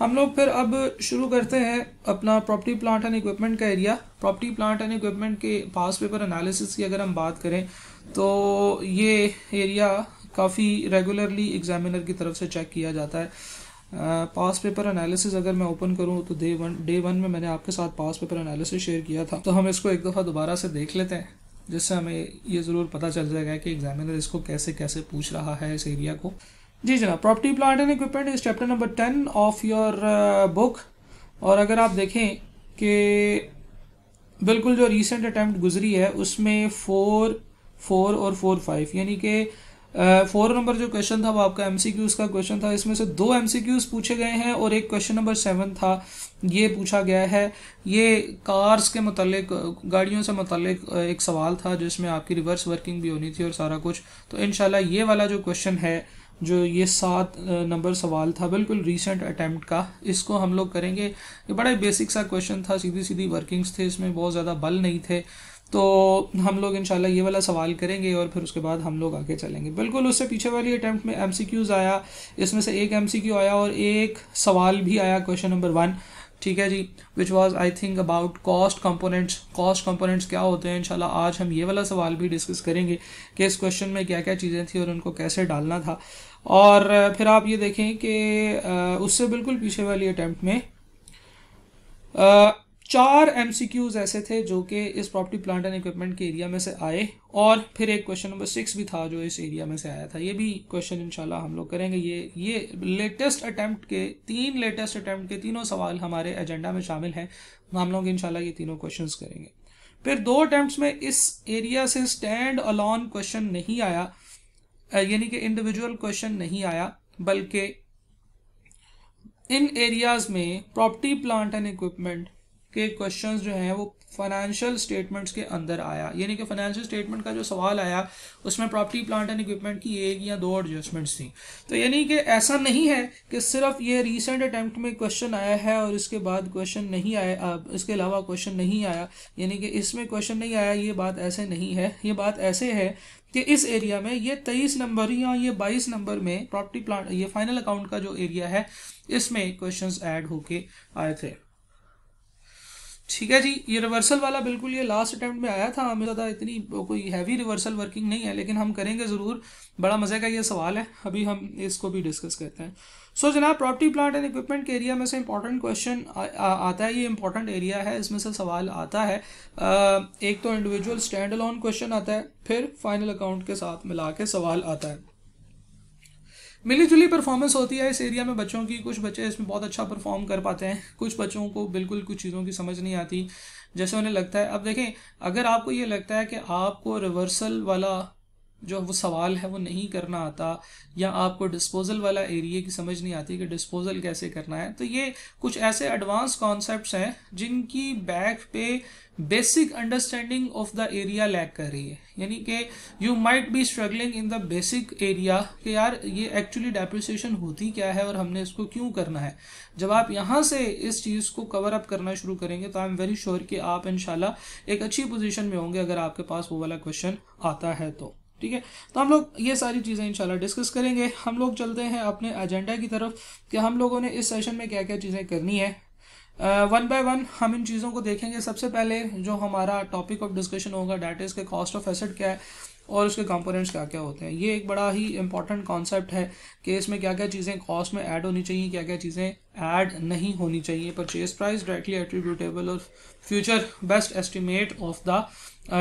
हम लोग फिर अब शुरू करते हैं अपना प्रॉपर्टी प्लांट एंड इक्विपमेंट का area property plant and equipment के पास पेपर एनालिसिस की अगर हम बात करें तो ये एरिया काफ़ी रेगुलरली एग्जामिनर की तरफ से चेक किया जाता है पास पेपर एनालिसिस अगर मैं ओपन करूं तो डे वन डे वन में मैंने आपके साथ पास पेपर एनालिसिस शेयर किया था तो हम इसको एक दफ़ा दोबारा से देख लेते हैं जिससे हमें ये ज़रूर पता चल जाएगा कि एग्जामिनर इसको कैसे कैसे पूछ रहा है इस एरिया को जी जनाब property plant and equipment is chapter number ten of your book और अगर आप देखें कि बिल्कुल जो रिसेंट अटैम्प्ट गुजरी है उसमें फोर फोर और फोर फाइव यानी कि फोर uh, नंबर जो क्वेश्चन था वो आपका एम सी क्यूज़ का क्वेश्चन था इसमें से दो एम सी क्यूज़ पूछे गए हैं और एक क्वेश्चन नंबर सेवन था ये पूछा गया है ये कार्स के मतलब गाड़ियों से मतलब एक सवाल था जिसमें आपकी रिवर्स वर्किंग भी होनी थी और सारा कुछ तो इनशाला ये वाला जो क्वेश्चन है जो ये सात नंबर सवाल था बिल्कुल रीसेंट अटैम्प्ट का इसको हम लोग करेंगे ये बड़ा बेसिक सा क्वेश्चन था सीधी सीधी वर्किंग्स थे इसमें बहुत ज़्यादा बल नहीं थे तो हम लोग इनशाला ये वाला सवाल करेंगे और फिर उसके बाद हम लोग आगे चलेंगे बिल्कुल उससे पीछे वाली अटैम्प्ट में एम आया इसमें से एक एम आया और एक सवाल भी आया क्वेश्चन नंबर वन ठीक है जी which was I think about cost components cost components क्या होते हैं इनशाला आज हम ये वाला सवाल भी डिस्कस करेंगे कि इस क्वेश्चन में क्या क्या चीज़ें थी और उनको कैसे डालना था और फिर आप ये देखें कि उससे बिल्कुल पीछे वाली अटैम्प्ट में चार एम ऐसे थे जो कि इस प्रॉपर्टी प्लांट एंड इक्विपमेंट के एरिया में से आए और फिर एक क्वेश्चन नंबर सिक्स भी था जो इस एरिया में से आया था ये भी क्वेश्चन इंशाल्लाह हम लोग करेंगे ये ये लेटेस्ट अटैम्प्ट के तीन लेटेस्ट अटैम्प्ट के तीनों सवाल हमारे एजेंडा में शामिल हैं हम लोग इनशाला ये तीनों क्वेश्चन करेंगे फिर दो अटैम्प्ट में इस एरिया से स्टैंड अलॉन क्वेश्चन नहीं आया यानी कि इंडिविजुअल क्वेश्चन नहीं आया बल्कि इन एरियाज में प्रॉपर्टी प्लांट एंड इक्विपमेंट के क्वेश्चन जो हैं वो फाइनेंशियल स्टेटमेंट्स के अंदर आया यानी कि फाइनेंशियल स्टेटमेंट का जो सवाल आया उसमें प्रॉपर्टी प्लांट एंड इक्विपमेंट की एक या दो एडजस्टमेंट्स थी तो यानी कि ऐसा नहीं है कि सिर्फ ये रीसेंट अटैम्प्ट में क्वेश्चन आया है और इसके बाद क्वेश्चन नहीं आया इसके अलावा क्वेश्चन नहीं आया यानी कि इसमें क्वेश्चन नहीं आया ये बात ऐसे नहीं है ये बात ऐसे है कि इस एरिया में ये तेईस नंबर या ये बाईस नंबर में प्रॉपर्टी प्लांट ये फाइनल अकाउंट का जो एरिया है इसमें क्वेश्चंस ऐड होके आए थे ठीक है जी ये रिवर्सल वाला बिल्कुल ये लास्ट अटैम्प्ट में आया था हमें ज़्यादा इतनी कोई हैवी रिवर्सल वर्किंग नहीं है लेकिन हम करेंगे ज़रूर बड़ा मज़े का ये सवाल है अभी हम इसको भी डिस्कस करते हैं सो so, जनाब प्रॉपर्टी प्लांट एंड इक्विपमेंट के एरिया में से इंपॉर्टेंट क्वेश्चन आता है ये इंपॉर्टेंट एरिया है इसमें से सवाल आता है आ, एक तो इंडिविजुअल स्टैंड अलोन क्वेश्चन आता है फिर फाइनल अकाउंट के साथ मिला के सवाल आता है मिली जुली परफॉर्मेंस होती है इस एरिया में बच्चों की कुछ बच्चे इसमें बहुत अच्छा परफॉर्म कर पाते हैं कुछ बच्चों को बिल्कुल कुछ चीज़ों की समझ नहीं आती जैसे उन्हें लगता है अब देखें अगर आपको ये लगता है कि आपको रिवर्सल वाला जो वो सवाल है वो नहीं करना आता या आपको डिस्पोजल वाला एरिया की समझ नहीं आती कि डिस्पोजल कैसे करना है तो ये कुछ ऐसे एडवांस कॉन्सेप्ट हैं जिनकी बैक पे basic understanding of the area lack कर रही है यानी कि you might be struggling in the basic area कि यार ये एक्चुअली डेप्रिसिएशन होती क्या है और हमने इसको क्यों करना है जब आप यहाँ से इस चीज़ को कवर अप करना शुरू करेंगे तो आई एम वेरी श्योर कि आप इनशाला एक अच्छी पोजिशन में होंगे अगर आपके पास वो वाला क्वेश्चन आता है तो ठीक है तो हम लोग ये सारी चीज़ें इंशाल्लाह डिस्कस करेंगे हम लोग चलते हैं अपने एजेंडा की तरफ कि हम लोगों ने इस सेशन में क्या क्या चीज़ें करनी है वन बाय वन हम इन चीज़ों को देखेंगे सबसे पहले जो हमारा टॉपिक ऑफ डिस्कशन होगा डैट इज़ के कॉस्ट ऑफ एसेट क्या है और उसके कंपोनेंट्स क्या क्या होते हैं ये एक बड़ा ही इंपॉर्टेंट कॉन्सेप्ट है कि इसमें क्या क्या चीज़ें कॉस्ट में ऐड होनी चाहिए क्या क्या चीज़ें ऐड नहीं होनी चाहिए परचेज प्राइस डायरेक्टली एट्रीब्यूटेबल और future best estimate of the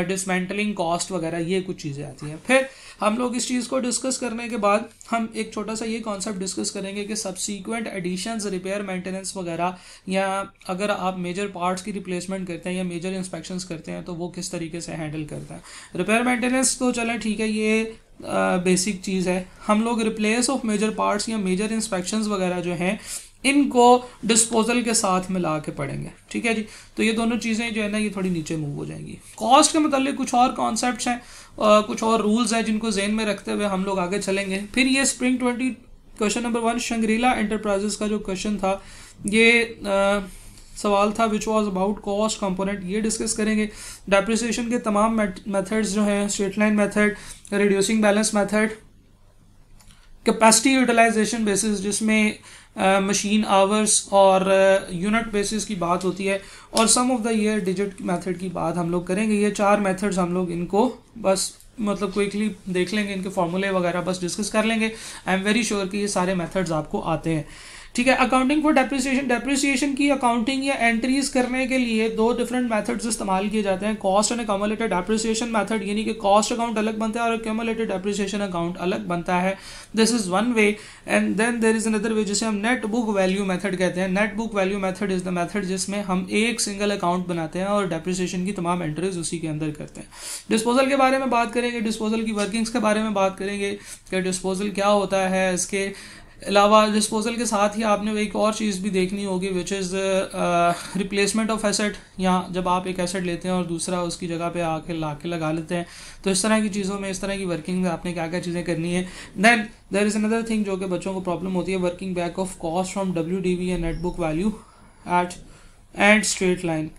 dismantling cost वगैरह ये कुछ चीज़ें आती हैं फिर हम लोग इस चीज़ को डिस्कस करने के बाद हम एक छोटा सा ये कॉन्सेप्ट डिस्कस करेंगे कि सबसिक्वेंट एडिशंस रिपेयर मेंटेनेंस वगैरह या अगर आप मेजर पार्ट्स की रिप्लेसमेंट करते हैं या मेजर इंस्पेक्शंस करते हैं तो वो किस तरीके से हैंडल करते हैं रिपेयर मेंटेनेंस तो चलें ठीक है ये बेसिक चीज़ है हम लोग रिप्लेस ऑफ मेजर पार्ट्स या मेजर इंस्पेक्शंस वगैरह जो हैं इनको डिस्पोजल के साथ मिला के पढ़ेंगे ठीक है जी तो ये दोनों चीज़ें जो है ना ये थोड़ी नीचे मूव हो जाएंगी कॉस्ट के मतलब कुछ और कॉन्सेप्ट हैं कुछ और रूल्स हैं जिनको जेन में रखते हुए हम लोग आगे चलेंगे फिर ये spring twenty question number one Shangrila enterprises का जो क्वेश्चन था ये आ, सवाल था which was about cost component ये डिस्कस करेंगे डेप्रिसिएशन के तमाम मेथड्स जो हैं straight line method reducing balance method capacity utilisation basis जिसमें मशीन आवर्स और यूनिट बेसिस की बात होती है और sum of the year digit method की बात हम लोग करेंगे ये चार मेथड्स हम लोग इनको बस मतलब क्विकली देख लेंगे इनके फॉर्मूले वगैरह बस डिस्कस कर लेंगे आई एम वेरी श्योर कि ये सारे मेथड्स आपको आते हैं ठीक है अकाउंटिंग फॉर डेप्रिसिएशन डेप्रिसिएशन की अकाउंटिंग या एंट्रीज करने के लिए दो डिफरेंट मेथड्स इस्तेमाल किए जाते हैं cost and accumulated depreciation method यानी कि कॉस्ट अकाउंट अलग बनता है और अकोमोलेटेड डेप्रिसिएशन अकाउंट अलग बनता है this is one way and then there is another way जिसे हम नेट बुक वैल्यू मैथड कहते हैं net book value method is the method जिसमें हम एक सिंगल अकाउंट बनाते हैं और डेप्रिसिएशन की तमाम एंट्रीज उसी के अंदर करते हैं डिस्पोजल के बारे में बात करेंगे डिस्पोजल की वर्किंग्स के बारे में बात करेंगे कि डिस्पोजल क्या होता है इसके अलावा डिस्पोजल के साथ ही आपने एक और चीज़ भी देखनी होगी which is replacement of asset यहाँ जब आप एक एसेट लेते हैं और दूसरा उसकी जगह पे आके ला के लगा लेते हैं तो इस तरह की चीज़ों में इस तरह की वर्किंग में आपने क्या क्या चीज़ें करनी है then there is another thing जो कि बच्चों को प्रॉब्लम होती है working back of cost from W D V या net book value at end straight line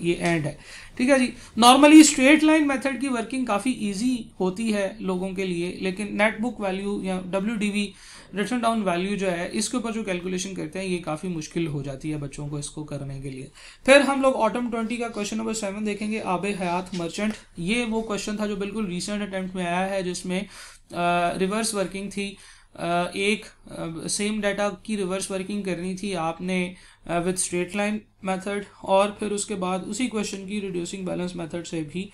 ये एंड है ठीक है जी नॉर्मली स्ट्रेट लाइन मेथड की वर्किंग काफ़ी इजी होती है लोगों के लिए लेकिन नेट बुक वैल्यू या W D V written down value जो है इसके ऊपर जो कैलकुलेशन करते हैं ये काफ़ी मुश्किल हो जाती है बच्चों को इसको करने के लिए फिर हम लोग ऑटम ट्वेंटी का क्वेश्चन नंबर सेवन देखेंगे आब हयात मर्चेंट ये वो क्वेश्चन था जो बिल्कुल रिसेंट अटैम्प्ट में आया है जिसमें रिवर्स वर्किंग थी Uh, एक सेम uh, डाटा की रिवर्स वर्किंग करनी थी आपने विद स्ट्रेट लाइन मेथड और फिर उसके बाद उसी क्वेश्चन की रिड्यूसिंग बैलेंस मेथड से भी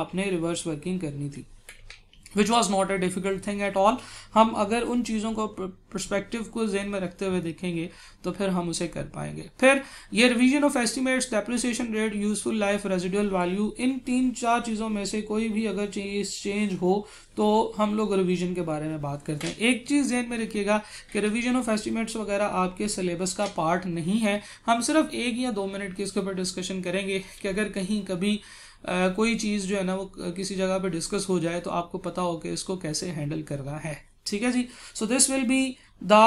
आपने रिवर्स वर्किंग करनी थी which was not a difficult thing at all हम अगर उन चीज़ों को परस्पेक्टिव को जेन में रखते हुए देखेंगे तो फिर हम उसे कर पाएंगे फिर ये revision of estimates depreciation rate useful life residual value इन तीन चार चीज़ों में से कोई भी अगर चीज़ चेंज हो तो हम लोग रिविजन के बारे में बात करते हैं एक चीज़ जेन में रखिएगा कि रिविजन ऑफ एस्टिमेट्स वगैरह आपके सिलेबस का पार्ट नहीं है हम सिर्फ एक या दो मिनट के इसके ऊपर डिस्कशन करेंगे कि अगर कहीं कभी कोई चीज़ जो है ना वो किसी जगह पे डिस्कस हो जाए तो आपको पता हो कि इसको कैसे हैंडल करना है ठीक है जी so this will be the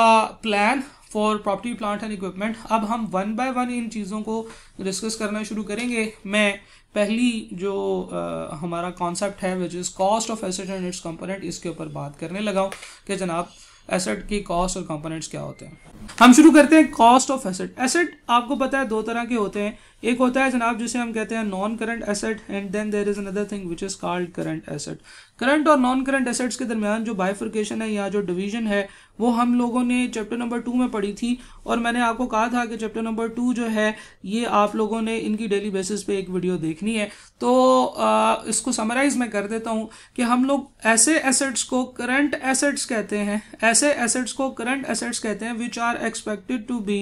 plan for property plant and equipment अब हम वन बाय वन इन चीज़ों को डिस्कस करना शुरू करेंगे मैं पहली जो आ, हमारा कॉन्सेप्ट है which is cost of asset and its component इसके ऊपर बात करने लगा हूँ कि जनाब एसेट की कॉस्ट और कंपोनेंट्स क्या होते हैं हम शुरू करते हैं कॉस्ट ऑफ एसेट एसेट आपको पता है दो तरह के होते हैं एक होता है जनाब जिसे हम कहते हैं non current asset and then there is another thing which is called current asset current और नॉन करंट एसेट्स के दरमियान जो बाइफर्केशन है या जो डिवीजन है वो हम लोगों ने चैप्टर नंबर टू में पढ़ी थी और मैंने आपको कहा था कि चैप्टर नंबर टू जो है ये आप लोगों ने इनकी डेली बेसिस पे एक वीडियो देखनी है तो आ, इसको समराइज मैं कर देता हूँ कि हम लोग ऐसे एसेट्स को करंट एसेट्स कहते हैं ऐसे एसेट्स को करंट एसेट्स कहते हैं which are expected to be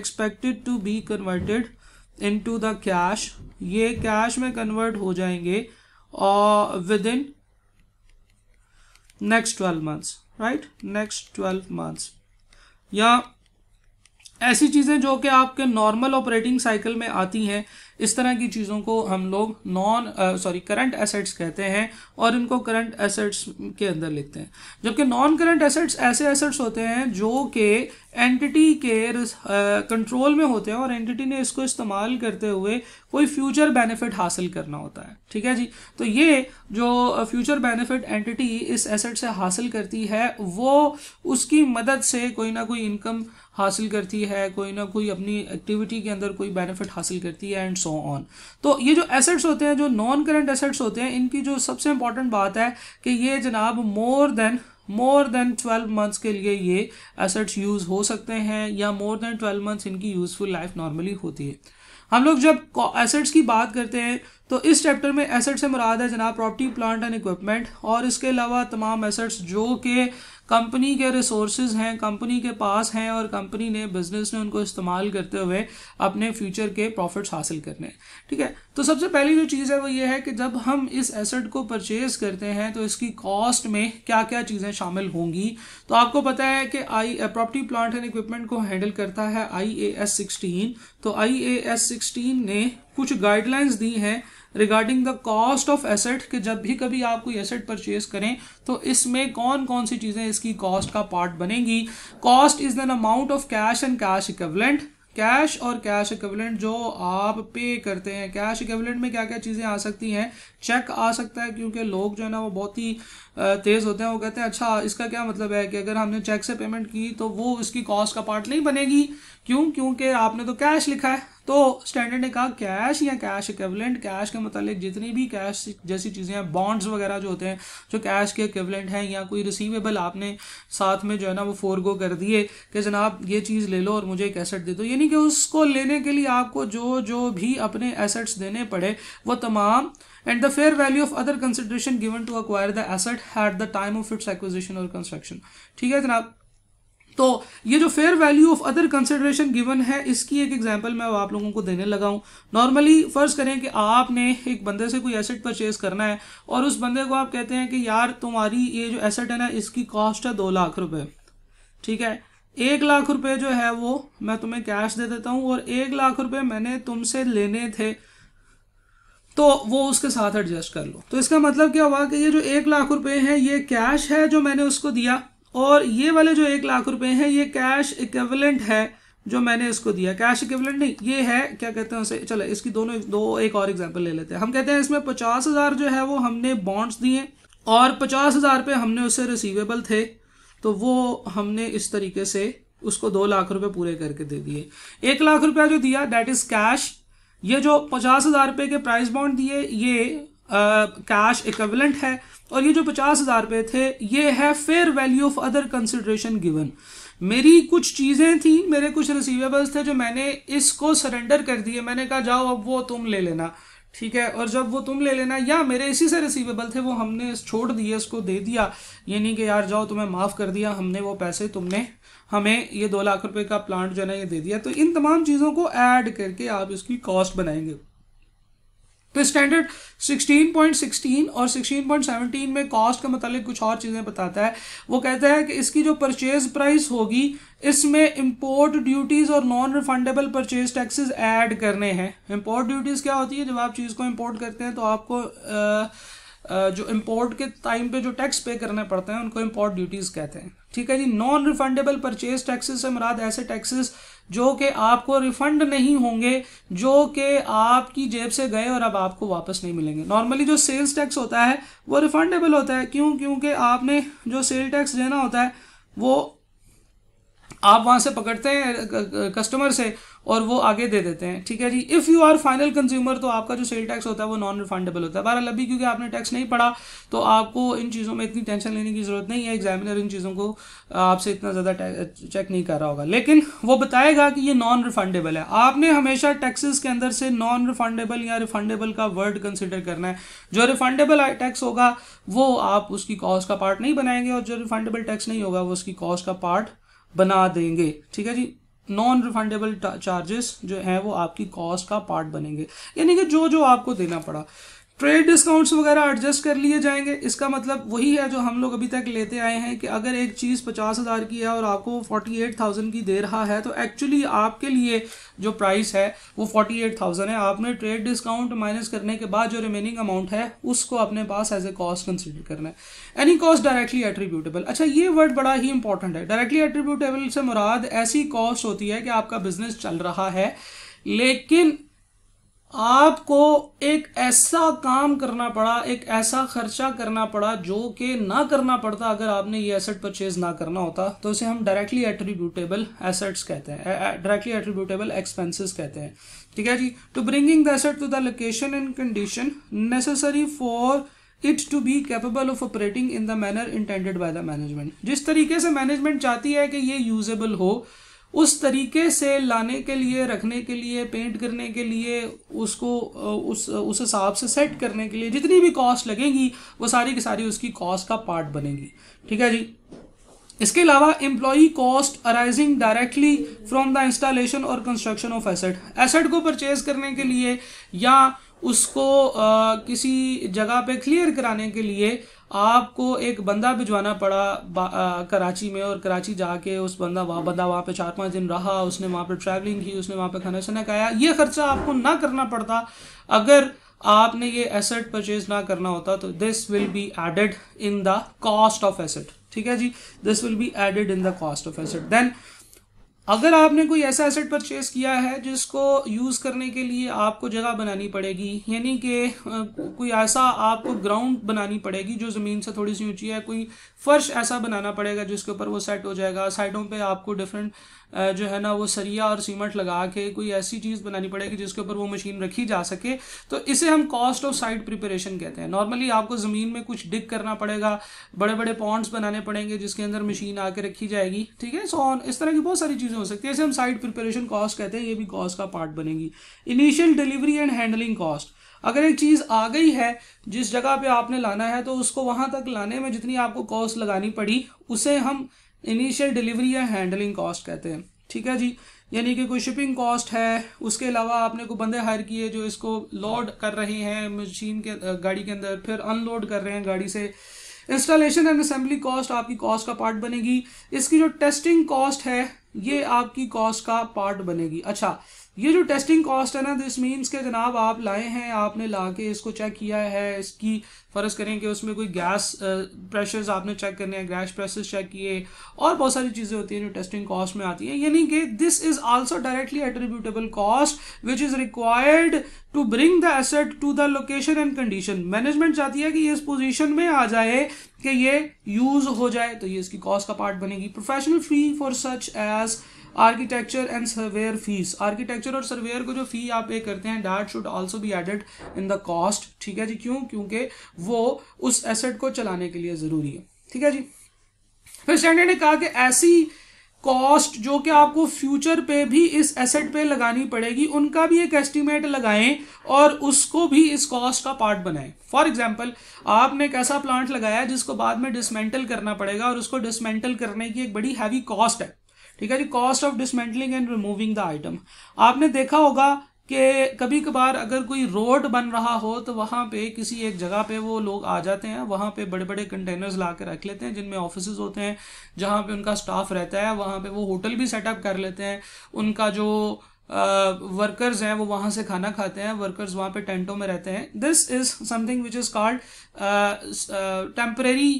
expected to be converted into the cash ये कैश में कन्वर्ट हो जाएंगे और within next twelve months right next twelve months या ऐसी चीज़ें जो कि आपके नॉर्मल ऑपरेटिंग साइकिल में आती हैं इस तरह की चीज़ों को हम लोग नॉन सॉरी करंट एसेट्स कहते हैं और इनको करंट एसेट्स के अंदर लिखते हैं जबकि नॉन करंट एसेट्स ऐसे एसेट्स होते हैं जो कि एंटिटी के कंट्रोल uh, में होते हैं और एंटिटी ने इसको इस्तेमाल करते हुए कोई फ्यूचर बेनिफिट हासिल करना होता है ठीक है जी तो ये जो फ्यूचर बेनिफिट एंटिटी इस एसेट से हासिल करती है वो उसकी मदद से कोई ना कोई इनकम हासिल करती है कोई ना कोई अपनी एक्टिविटी के अंदर कोई बेनिफिट हासिल करती है एंड सो ऑन तो ये जो एसेट्स होते हैं जो नॉन करंट एसेट्स होते हैं इनकी जो सबसे इंपॉर्टेंट बात है कि ये जनाब more than more than twelve months के लिए ये एसेट्स यूज़ हो सकते हैं या मोर देन ट्वेल्व मंथ्स इनकी यूज़फुल लाइफ नॉर्मली होती है हम लोग जब एसेट्स की बात करते हैं तो इस चैप्टर में एसेट से मुराद है जनाब प्रॉपर्टी प्लांट एंड इक्विपमेंट और इसके अलावा तमाम एसेट्स जो कि कंपनी के रिसोर्स हैं कंपनी के पास हैं और कंपनी ने बिजनेस ने उनको इस्तेमाल करते हुए अपने फ्यूचर के प्रॉफिट्स हासिल करने हैं ठीक है तो सबसे पहली जो चीज़ है वो ये है कि जब हम इस एसेट को परचेज करते हैं तो इसकी कॉस्ट में क्या क्या चीज़ें शामिल होंगी तो आपको पता है कि I property plant and equipment को हैंडल करता है आई ए एस सिक्सटीन तो आई ए एस सिक्सटीन ने कुछ गाइडलाइंस दी हैं regarding the cost of asset कि जब भी कभी आप कोई एसेट परचेज करें तो इसमें कौन कौन सी चीज़ें इसकी कॉस्ट का पार्ट बनेगी cost is an amount of cash and cash equivalent cash और कैश इक्वलेंट जो आप पे करते हैं कैश इक्वलेंट में क्या क्या चीज़ें आ सकती हैं चेक आ सकता है क्योंकि लोग जो है ना वो बहुत ही तेज़ होते हैं वो कहते हैं अच्छा इसका क्या मतलब है कि अगर हमने चेक से पेमेंट की तो वो इसकी कॉस्ट का पार्ट नहीं बनेगी क्यों क्योंकि आपने तो कैश लिखा है तो स्टैंडर्ड ने कहा कैश या कैश इक्विवेलेंट कैश के मतलब जितनी भी कैश जैसी चीज़ें हैं बॉन्ड्स वगैरह जो होते हैं जो कैश के इक्विवेलेंट हैं या कोई रिसीवेबल आपने साथ में जो है ना वो फोरगो कर दिए कि जनाब ये चीज़ ले लो और मुझे एक एसेट दे दो यानी कि उसको लेने के लिए आपको जो जो भी अपने एसेट्स देने पड़े वो तमाम and the fair value of other consideration given to acquire the asset at the time of its acquisition और कंस्ट्रक्शन ठीक है जनाब तो ये जो fair value of other consideration given है इसकी एक एग्जाम्पल मैं आप लोगों को देने लगा हूँ नॉर्मली फर्ज करें कि आपने एक बंदे से कोई एसेट परचेज करना है और उस बंदे को आप कहते हैं कि यार तुम्हारी ये जो एसेट है ना इसकी कॉस्ट है दो लाख रुपए ठीक है एक लाख रुपए जो है वो मैं तुम्हें कैश दे देता हूँ और एक लाख रुपये मैंने तुमसे लेने थे तो वो उसके साथ एडजस्ट कर लो तो इसका मतलब क्या हुआ कि ये जो एक लाख रुपए हैं ये कैश है जो मैंने उसको दिया और ये वाले जो एक लाख रुपए हैं ये कैश इक्वलेंट है जो मैंने इसको दिया कैश इक्वलेंट नहीं ये है क्या कहते हैं उसे चलो इसकी दोनों दो एक और एग्जाम्पल ले लेते हैं हम कहते हैं इसमें पचास हज़ार जो है वो हमने बॉन्ड्स दिए और पचास हज़ार रुपये हमने उससे रिसीवेबल थे तो वो हमने इस तरीके से उसको दो लाख रुपए पूरे करके दे दिए एक लाख रुपया जो दिया दैट इज कैश ये जो पचास हज़ार रुपये के प्राइस बॉन्ड दिए ये कैश uh, इक्वलेंट है और ये जो पचास हज़ार रुपये थे ये है fair value of other consideration given मेरी कुछ चीज़ें थी मेरे कुछ रिसीवेबल्स थे जो मैंने इसको सरेंडर कर दिए मैंने कहा जाओ अब वो तुम ले लेना ठीक है और जब वो तुम ले लेना या मेरे इसी से रिसीवेबल थे वो हमने छोड़ दिए उसको दे दिया ये नहीं कि यार जाओ तुम्हें माफ़ कर दिया हमने वो पैसे तुमने हमें ये दो लाख रुपए का प्लांट जो है ना ये दे दिया तो इन तमाम चीज़ों को ऐड करके आप इसकी कॉस्ट बनाएंगे तो स्टैंडर्ड 16.16 और 16.17 में कॉस्ट के मतलब कुछ और चीज़ें बताता है वो कहता है कि इसकी जो परचेज प्राइस होगी इसमें इंपोर्ट ड्यूटीज़ और non refundable purchase taxes add करने हैं इंपोर्ट ड्यूटीज़ क्या होती है जब आप चीज़ को इंपोर्ट करते हैं तो आपको आ, आ, जो इंपोर्ट के टाइम पे जो टैक्स पे करने पड़ते हैं उनको इंपोर्ट ड्यूटीज़ कहते हैं ठीक है जी नॉन रिफंडेबल परचेज टैक्सेस से मुराद ऐसे टैक्सेस जो कि आपको रिफंड नहीं होंगे जो कि आपकी जेब से गए और अब आपको वापस नहीं मिलेंगे नॉर्मली जो सेल्स टैक्स होता है वो रिफंडेबल होता है क्यों क्योंकि आपने जो सेल टैक्स देना होता है वो आप वहाँ से पकड़ते हैं कस्टमर से और वो आगे दे देते हैं ठीक है जी if you are final consumer तो आपका जो सेल टैक्स होता है वो नॉन रिफंडेबल होता है बहरहाल अभी क्योंकि आपने टैक्स नहीं पढ़ा तो आपको इन चीज़ों में इतनी टेंशन लेने की ज़रूरत नहीं है एग्जामिनर इन चीज़ों को आपसे इतना ज़्यादा चेक नहीं कर रहा होगा लेकिन वो बताएगा कि ये नॉन रिफंडेबल है आपने हमेशा टैक्सेस के अंदर से नॉन रिफंडेबल या रिफंडेबल का वर्ड कंसिडर करना है जो रिफंडेबल टैक्स होगा वो आप उसकी कॉस्ट का पार्ट नहीं बनाएंगे और जो रिफंडेबल टैक्स नहीं होगा वो उसकी कॉस्ट का पार्ट बना देंगे ठीक है जी नॉन रिफंडेबल चार्जेस जो हैं वो आपकी कॉस्ट का पार्ट बनेंगे यानी कि जो जो आपको देना पड़ा ट्रेड डिस्काउंट्स वगैरह एडजस्ट कर लिए जाएंगे इसका मतलब वही है जो हम लोग अभी तक लेते आए हैं कि अगर एक चीज़ पचास हज़ार की है और आपको फोर्टी एट थाउजेंड की दे रहा है तो एक्चुअली आपके लिए जो प्राइस है वो फोर्टी एट थाउजेंड है आपने ट्रेड डिस्काउंट माइनस करने के बाद जो रिमेनिंग अमाउंट है उसको अपने पास एज ए कॉस्ट कंसिडर करना है एनी कॉस्ट डायरेक्टली एट्रीब्यूटेबल अच्छा ये वर्ड बड़ा ही इंपॉर्टेंट है डायरेक्टली एट्रीब्यूटेबल से मुराद ऐसी कॉस्ट होती है कि आपका बिजनेस चल रहा है लेकिन आपको एक ऐसा काम करना पड़ा एक ऐसा खर्चा करना पड़ा जो कि ना करना पड़ता अगर आपने ये एसेट परचेज ना करना होता तो इसे हम डायरेक्टली एट्रीब्यूटेबल एसेट्स कहते हैं डायरेक्टली एट्रीब्यूटेबल एक्सपेंसेस कहते हैं ठीक है जी to bringing the asset to the location and condition necessary for it to be capable of operating in the manner intended by the management जिस तरीके से मैनेजमेंट चाहती है कि ये यूजेबल हो उस तरीके से लाने के लिए रखने के लिए पेंट करने के लिए उसको उस उस हिसाब से सेट करने के लिए जितनी भी कॉस्ट लगेगी वो सारी की सारी उसकी कॉस्ट का पार्ट बनेगी ठीक है जी इसके अलावा employee cost arising directly from the installation और कंस्ट्रक्शन ऑफ एसेट एसेट को परचेज करने के लिए या उसको आ, किसी जगह पे क्लियर कराने के लिए आपको एक बंदा भिजवाना पड़ा आ, कराची में और कराची जाके उस बंदा वहाँ बंदा वहाँ पे चार पाँच दिन रहा उसने वहाँ पे ट्रैवलिंग की उसने वहाँ पे खाना शाना खाया ये खर्चा आपको ना करना पड़ता अगर आपने ये एसेट परचेज ना करना होता तो this will be added in the cost of asset ठीक है जी this will be added in the cost of asset then अगर आपने कोई ऐसा एसेट परचेज किया है जिसको यूज़ करने के लिए आपको जगह बनानी पड़ेगी यानी कि कोई ऐसा आपको ग्राउंड बनानी पड़ेगी जो ज़मीन से थोड़ी सी ऊंची है कोई फर्श ऐसा बनाना पड़ेगा जिसके ऊपर वो सेट हो जाएगा साइडों पे आपको डिफरेंट जो है ना वो सरिया और सीमेंट लगा के कोई ऐसी चीज़ बनानी पड़ेगी जिसके ऊपर वो मशीन रखी जा सके तो इसे हम कॉस्ट ऑफ साइट प्रिपरेशन कहते हैं नॉर्मली आपको ज़मीन में कुछ डिग करना पड़ेगा बड़े बड़े पॉन्ड्स बनाने पड़ेंगे जिसके अंदर मशीन आके रखी जाएगी ठीक है सो ऑन इस तरह की बहुत सारी चीज़ें हो सकती है इसे हम साइट प्रिपरेशन कॉस्ट कहते हैं ये भी कॉस्ट का पार्ट बनेगी initial delivery and handling cost अगर एक चीज़ आ गई है जिस जगह पे आपने लाना है तो उसको वहाँ तक लाने में जितनी आपको कॉस्ट लगानी पड़ी उसे हम इनिशियल डिलीवरी या हैंडलिंग कॉस्ट कहते हैं ठीक है जी यानी कि कोई शिपिंग कॉस्ट है उसके अलावा आपने को बंदे हायर किए जो इसको लोड कर रहे हैं मशीन के गाड़ी के अंदर फिर अनलोड कर रहे हैं गाड़ी से इंस्टॉलेशन एंड असेंबली कॉस्ट आपकी कॉस्ट का पार्ट बनेगी इसकी जो टेस्टिंग कॉस्ट है ये आपकी कॉस्ट का पार्ट बनेगी अच्छा ये जो टेस्टिंग कॉस्ट है ना दिस मीन्स के जनाब आप लाए हैं आपने ला के इसको चेक किया है इसकी फ़र्ज़ करें कि उसमें कोई गैस प्रेशर्स आपने चेक करने हैं गैस प्रेशर्स चेक किए और बहुत सारी चीज़ें होती हैं जो टेस्टिंग कॉस्ट में आती हैं यानी कि this is also directly attributable cost which is required to bring the asset to the location and condition management चाहती है कि ये इस पोजिशन में आ जाए कि ये यूज़ हो जाए तो ये इसकी कॉस्ट का पार्ट बनेगी professional fee for such as architecture and surveyor fees architecture और सर्वेयर को जो फी आप पे करते हैं that should also be added in the cost ठीक है जी क्यों क्योंकि वो उस एसेट को चलाने के लिए ज़रूरी है ठीक है जी फिर स्टैंडर्ड ने कहा कि ऐसी कॉस्ट जो कि आपको फ्यूचर पे भी इस एसेट पे लगानी पड़ेगी उनका भी एक एस्टीमेट लगाएं और उसको भी इस कॉस्ट का पार्ट बनाएं फॉर एग्जाम्पल आपने एक ऐसा प्लांट लगाया जिसको बाद में डिसमेंटल करना पड़ेगा और उसको डिसमेंटल करने की एक बड़ी हैवी कॉस्ट है ठीक है जी cost of dismantling and removing the item आपने देखा होगा कि कभी कभार अगर कोई रोड बन रहा हो तो वहाँ पे किसी एक जगह पे वो लोग आ जाते हैं वहाँ पे बड़े बड़े कंटेनर्स ला के रख लेते हैं जिनमें ऑफिस होते हैं जहाँ पे उनका स्टाफ रहता है वहाँ पे वो होटल भी सेटअप कर लेते हैं उनका जो वर्कर्स हैं वो वहाँ से खाना खाते हैं वर्कर्स वहाँ पे टेंटों में रहते हैं this is something which is called temporary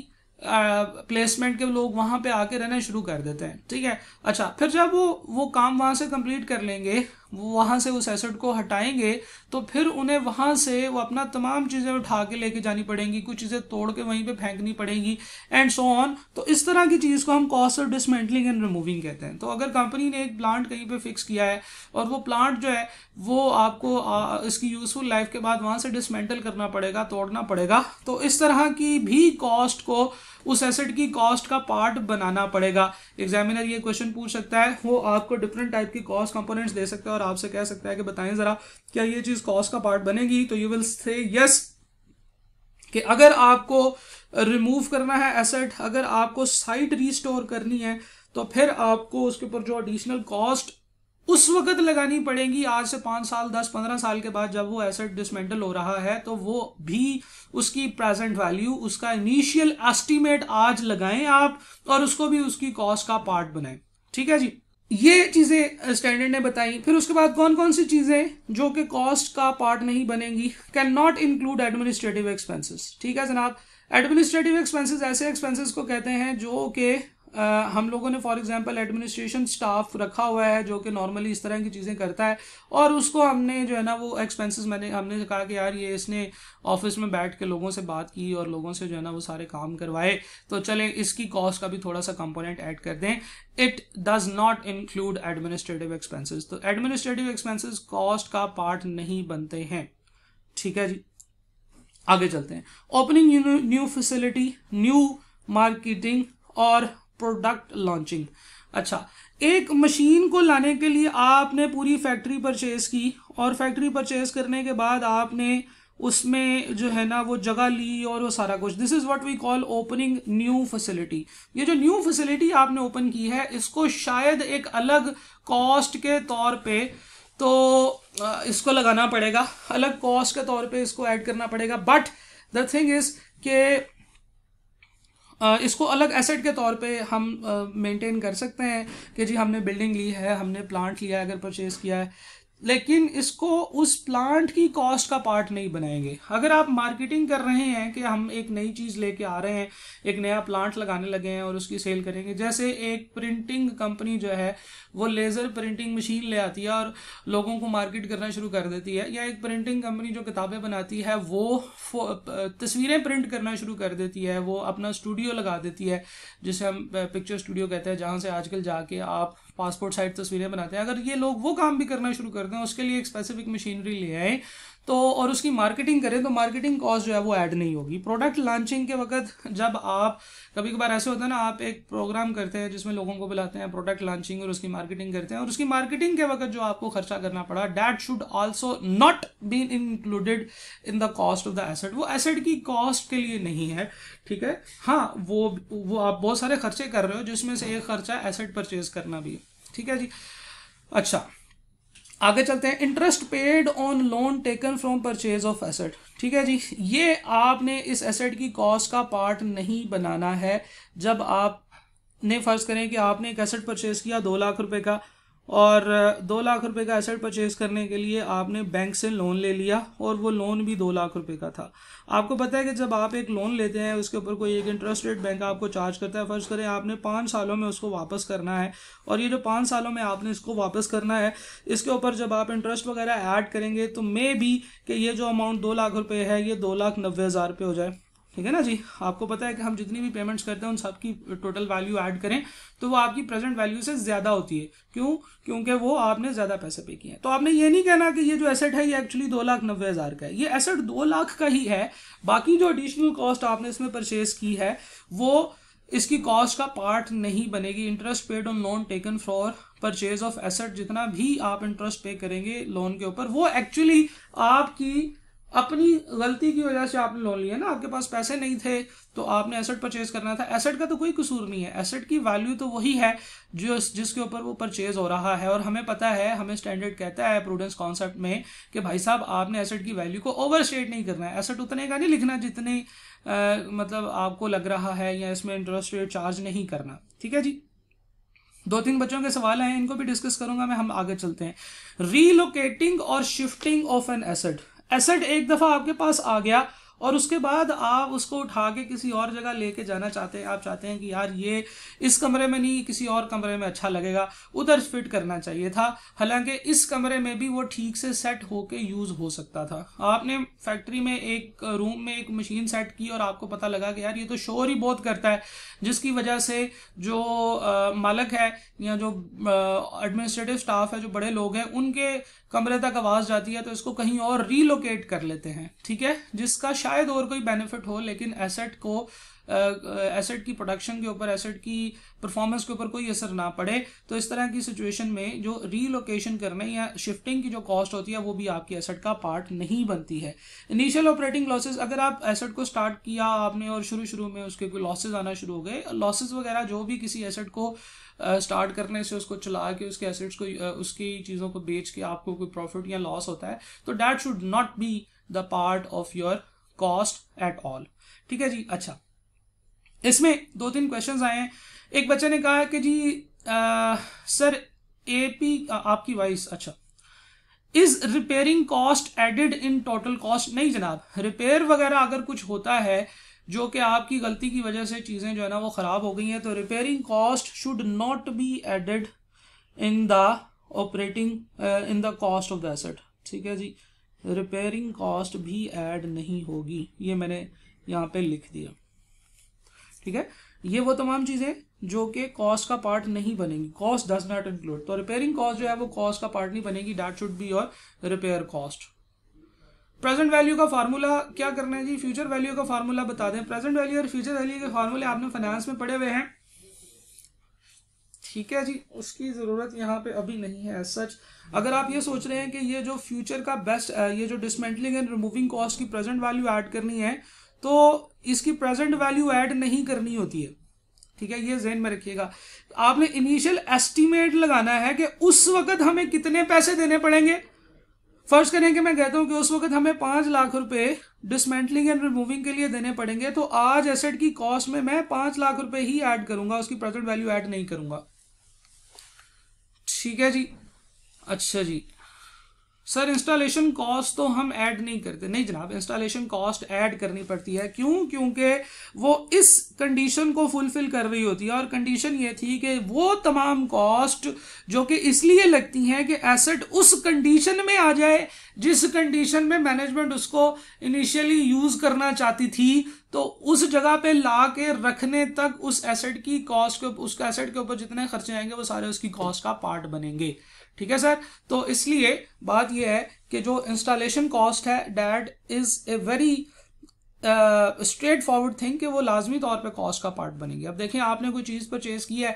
placement के लोग वहाँ पे आके रहना शुरू कर देते हैं ठीक है अच्छा फिर जब वो वो काम वहाँ से कंप्लीट कर लेंगे वो वहाँ से उस एसेट को हटाएंगे तो फिर उन्हें वहाँ से वो अपना तमाम चीज़ें उठा के लेके जानी पड़ेंगी कुछ चीज़ें तोड़ के वहीं पे फेंकनी पड़ेंगी एंड सो ऑन तो इस तरह की चीज़ को हम cost of dismantling and removing कहते हैं तो अगर कंपनी ने एक प्लांट कहीं पे फिक्स किया है और वो प्लांट जो है वो आपको आ, इसकी यूजफुल लाइफ के बाद वहाँ से डिसमेंटल करना पड़ेगा तोड़ना पड़ेगा तो इस तरह की भी कॉस्ट को उस एसेट की कॉस्ट का पार्ट बनाना पड़ेगा एग्जामिनर ये क्वेश्चन पूछ सकता है वो आपको डिफरेंट टाइप की कॉस्ट कंपोनेंट्स दे सकता है और आपसे कह सकता है कि बताएं जरा क्या ये चीज कॉस्ट का पार्ट बनेगी तो यू विल से यस कि अगर आपको रिमूव करना है एसेट अगर आपको साइट रिस्टोर करनी है तो फिर आपको उसके ऊपर जो एडिशनल कॉस्ट उस वक्त लगानी पड़ेगी आज से पांच साल दस पंद्रह साल के बाद जब वो एसेट डिसमेंटल हो रहा है तो वो भी उसकी प्रेजेंट वैल्यू उसका इनिशियल एस्टीमेट आज लगाएं आप और उसको भी उसकी कॉस्ट का पार्ट बनाएं ठीक है जी ये चीज़ें स्टैंडर्ड ने बताई फिर उसके बाद कौन कौन सी चीज़ें जो कि कॉस्ट का पार्ट नहीं बनेंगी cannot include administrative expenses ठीक है जनाब एडमिनिस्ट्रेटिव एक्सपेंसेस ऐसे एक्सपेंसेस को कहते हैं जो कि हम लोगों ने फॉर एग्जांपल एडमिनिस्ट्रेशन स्टाफ रखा हुआ है जो कि नॉर्मली इस तरह की चीज़ें करता है और उसको हमने जो है ना वो एक्सपेंसेस मैंने हमने कहा कि यार ये इसने ऑफिस में बैठ के लोगों से बात की और लोगों से जो है ना वो सारे काम करवाए तो चले इसकी कॉस्ट का भी थोड़ा सा कंपोनेंट ऐड कर दें it does not include administrative expenses तो एडमिनिस्ट्रेटिव एक्सपेंसिस कॉस्ट का पार्ट नहीं बनते हैं ठीक है जी आगे चलते हैं opening new facility new marketing और प्रोडक्ट लॉन्चिंग अच्छा एक मशीन को लाने के लिए आपने पूरी फैक्ट्री परचेज की और फैक्ट्री परचेज करने के बाद आपने उसमें जो है ना वो जगह ली और वो सारा कुछ this is what we call opening new facility ये जो न्यू फैसिलिटी आपने ओपन की है इसको शायद एक अलग कॉस्ट के तौर पे तो इसको लगाना पड़ेगा अलग कॉस्ट के तौर पे इसको ऐड करना पड़ेगा बट द थिंग इज़ के इसको अलग एसेट के तौर पे हम मेंटेन कर सकते हैं कि जी हमने बिल्डिंग ली है हमने प्लांट लिया है अगर परचेज़ किया है लेकिन इसको उस प्लांट की कॉस्ट का पार्ट नहीं बनाएंगे अगर आप मार्केटिंग कर रहे हैं कि हम एक नई चीज़ लेके आ रहे हैं एक नया प्लांट लगाने लगे हैं और उसकी सेल करेंगे जैसे एक प्रिंटिंग कंपनी जो है वो लेज़र प्रिंटिंग मशीन ले आती है और लोगों को मार्केट करना शुरू कर देती है या एक प्रिंटिंग कंपनी जो किताबें बनाती है वो तस्वीरें प्रिंट करना शुरू कर देती है वो अपना स्टूडियो लगा देती है जिसे हम पिक्चर स्टूडियो कहते हैं जहाँ से आजकल जाके आप पासपोर्ट साइड तस्वीरें बनाते हैं अगर ये लोग वो काम भी करना शुरू कर दें उसके लिए एक स्पेसिफिक मशीनरी ले आए तो और उसकी मार्केटिंग करें तो मार्केटिंग कॉस्ट जो है वो ऐड नहीं होगी प्रोडक्ट लॉन्चिंग के वक्त जब आप कभी कभार ऐसे होता है ना आप एक प्रोग्राम करते हैं जिसमें लोगों को बुलाते हैं प्रोडक्ट लॉन्चिंग और उसकी मार्केटिंग करते हैं और उसकी मार्केटिंग के वक्त जो आपको खर्चा करना पड़ा that should also not be included in the cost of the asset वो एसेट की कॉस्ट के लिए नहीं है ठीक है हाँ वो वो आप बहुत सारे खर्चे कर रहे हो जिसमें से एक खर्चा एसेट परचेज करना भी है ठीक है जी अच्छा आगे चलते हैं interest paid on loan taken from purchase of asset ठीक है जी ये आपने इस एसेट की कॉस्ट का पार्ट नहीं बनाना है जब आप ने फर्ज करें कि आपने एक एसेट परचेज किया दो लाख रुपए का और दो लाख रुपए का एसेट परचेज करने के लिए आपने बैंक से लोन ले लिया और वो लोन भी दो लाख रुपए का था आपको पता है कि जब आप एक लोन लेते हैं उसके ऊपर कोई एक इंटरेस्ट रेट बैंक आपको चार्ज करता है फर्ज करें आपने पाँच सालों में उसको वापस करना है और ये जो पाँच सालों में आपने इसको वापस करना है इसके ऊपर जब आप इंटरेस्ट वगैरह ऐड करेंगे तो मे भी कि ये जो अमाउंट दो लाख रुपये है ये दो लाख नब्बे हज़ार रुपये हो जाए ठीक है ना जी आपको पता है कि हम जितनी भी पेमेंट्स करते हैं उन सब की टोटल वैल्यू ऐड करें तो वो आपकी प्रेजेंट वैल्यू से ज़्यादा होती है क्यों क्योंकि वो आपने ज़्यादा पैसे पे किए हैं तो आपने ये नहीं कहना कि ये जो एसेट है ये एक्चुअली दो लाख नब्बे हज़ार का है ये एसेट दो लाख का ही है बाकी जो एडिशनल कॉस्ट आपने इसमें परचेज की है वो इसकी कॉस्ट का पार्ट नहीं बनेगी interest paid on loan taken for purchase of asset जितना भी आप इंटरेस्ट पे करेंगे लोन के ऊपर वो एक्चुअली आपकी अपनी गलती की वजह से आपने लोन लिया ना आपके पास पैसे नहीं थे तो आपने एसेट परचेज करना था एसेट का तो कोई कसूर नहीं है एसेट की वैल्यू तो वही है जो जिसके ऊपर वो परचेज हो रहा है और हमें पता है हमें स्टैंडर्ड कहता है प्रूडेंस कॉन्सेप्ट में कि भाई साहब आपने एसेट की वैल्यू को ओवर नहीं करना है एसेट उतने का नहीं लिखना जितने आ, मतलब आपको लग रहा है या इसमें इंटरेस्ट रेट चार्ज नहीं करना ठीक है जी दो तीन बच्चों के सवाल हैं इनको भी डिस्कस करूंगा मैं हम आगे चलते हैं रीलोकेटिंग और shifting of an asset asset एक दफ़ा आपके पास आ गया और उसके बाद आप उसको उठा के किसी और जगह लेके जाना चाहते हैं आप चाहते हैं कि यार ये इस कमरे में नहीं किसी और कमरे में अच्छा लगेगा उधर फिट करना चाहिए था हालांकि इस कमरे में भी वो ठीक से सेट होके यूज़ हो सकता था आपने फैक्ट्री में एक रूम में एक मशीन सेट की और आपको पता लगा कि यार ये तो शोर ही बहुत करता है जिसकी वजह से जो मालक है या जो एडमिनिस्ट्रेटिव स्टाफ है जो बड़े लोग हैं उनके कमरे तक आवाज़ जाती है तो इसको कहीं और रीलोकेट कर लेते हैं ठीक है जिसका शायद और कोई बेनिफिट हो लेकिन एसेट को एसेट की प्रोडक्शन के ऊपर एसेट की परफॉर्मेंस के ऊपर कोई असर ना पड़े तो इस तरह की सिचुएशन में जो रीलोकेशन करने या शिफ्टिंग की जो कॉस्ट होती है वो भी आपकी एसेट का पार्ट नहीं बनती है इनिशियल ऑपरेटिंग लॉसेज अगर आप एसेट को स्टार्ट किया आपने और शुरू शुरू में उसके कोई लॉसेज आना शुरू हो गए लॉसेज वगैरह जो भी किसी एसेट को स्टार्ट करने से उसको चला के उसके एसेट्स को उसकी चीज़ों को बेच के आपको कोई प्रॉफिट या लॉस होता है तो that should not be the part of your cost at all ठीक है जी अच्छा इसमें दो तीन क्वेश्चन आए हैं एक बच्चे ने कहा कि जी आ, सर ए पी आपकी वाइस अच्छा is repairing cost added in total cost नहीं जनाब रिपेयर वगैरह अगर कुछ होता है जो कि आपकी गलती की वजह से चीज़ें जो है ना वो ख़राब हो गई हैं तो repairing cost should not be added in the operating in the cost of the asset ठीक है जी रिपेयरिंग कॉस्ट भी एड नहीं होगी ये मैंने यहाँ पे लिख दिया ठीक है ये वो तमाम चीज़ें जो कि कॉस्ट का पार्ट नहीं बनेगी कॉस्ट डज नॉट इंक्लूड तो रिपेयरिंग कॉस्ट जो है वो कॉस्ट का पार्ट नहीं बनेगी that should be your repair cost present value का फार्मूला क्या करना है जी फ्यूचर वैल्यू का फार्मूला बता दें प्रेजेंट वैल्यू और फ्यूचर वैल्यू के फार्मूले आपने फाइनेंस में पढ़े हुए हैं ठीक है जी उसकी ज़रूरत यहाँ पे अभी नहीं है सच अगर आप ये सोच रहे हैं कि ये जो फ्यूचर का बेस्ट ये जो डिसमेंटलिंग एंड रिमूविंग कॉस्ट की प्रेजेंट वैल्यू ऐड करनी है तो इसकी प्रेजेंट वैल्यू ऐड नहीं करनी होती है ठीक है ये जहन में रखिएगा आपने इनिशियल एस्टिमेट लगाना है कि उस वक्त हमें कितने पैसे देने पड़ेंगे फर्ज करें कि मैं कहता हूं कि उस वक्त हमें पांच लाख रुपए डिसमेंटलिंग एंड रिमूविंग के लिए देने पड़ेंगे तो आज एसेट की कॉस्ट में मैं पांच लाख रुपए ही ऐड करूंगा उसकी प्रेजेंट वैल्यू ऐड नहीं करूंगा ठीक है जी अच्छा जी सर इंस्टॉलेशन कॉस्ट तो हम ऐड नहीं करते नहीं जनाब इंस्टॉलेशन कॉस्ट ऐड करनी पड़ती है क्यों क्योंकि वो इस कंडीशन को फुलफिल कर रही होती है और कंडीशन ये थी कि वो तमाम कॉस्ट जो कि इसलिए लगती हैं कि एसेट उस कंडीशन में आ जाए जिस कंडीशन में मैनेजमेंट उसको इनिशियली यूज करना चाहती थी तो उस जगह पे ला के रखने तक उस एसेट की कॉस्ट के उसके एसेट के ऊपर जितने खर्चे आएंगे वो सारे उसकी कॉस्ट का पार्ट बनेंगे ठीक है सर तो इसलिए बात यह है कि जो इंस्टॉलेशन कॉस्ट है that is a very straightforward thing कि वो लाजमी तौर पे कॉस्ट का पार्ट बनेगी अब देखें आपने कोई चीज़ परचेज़ की है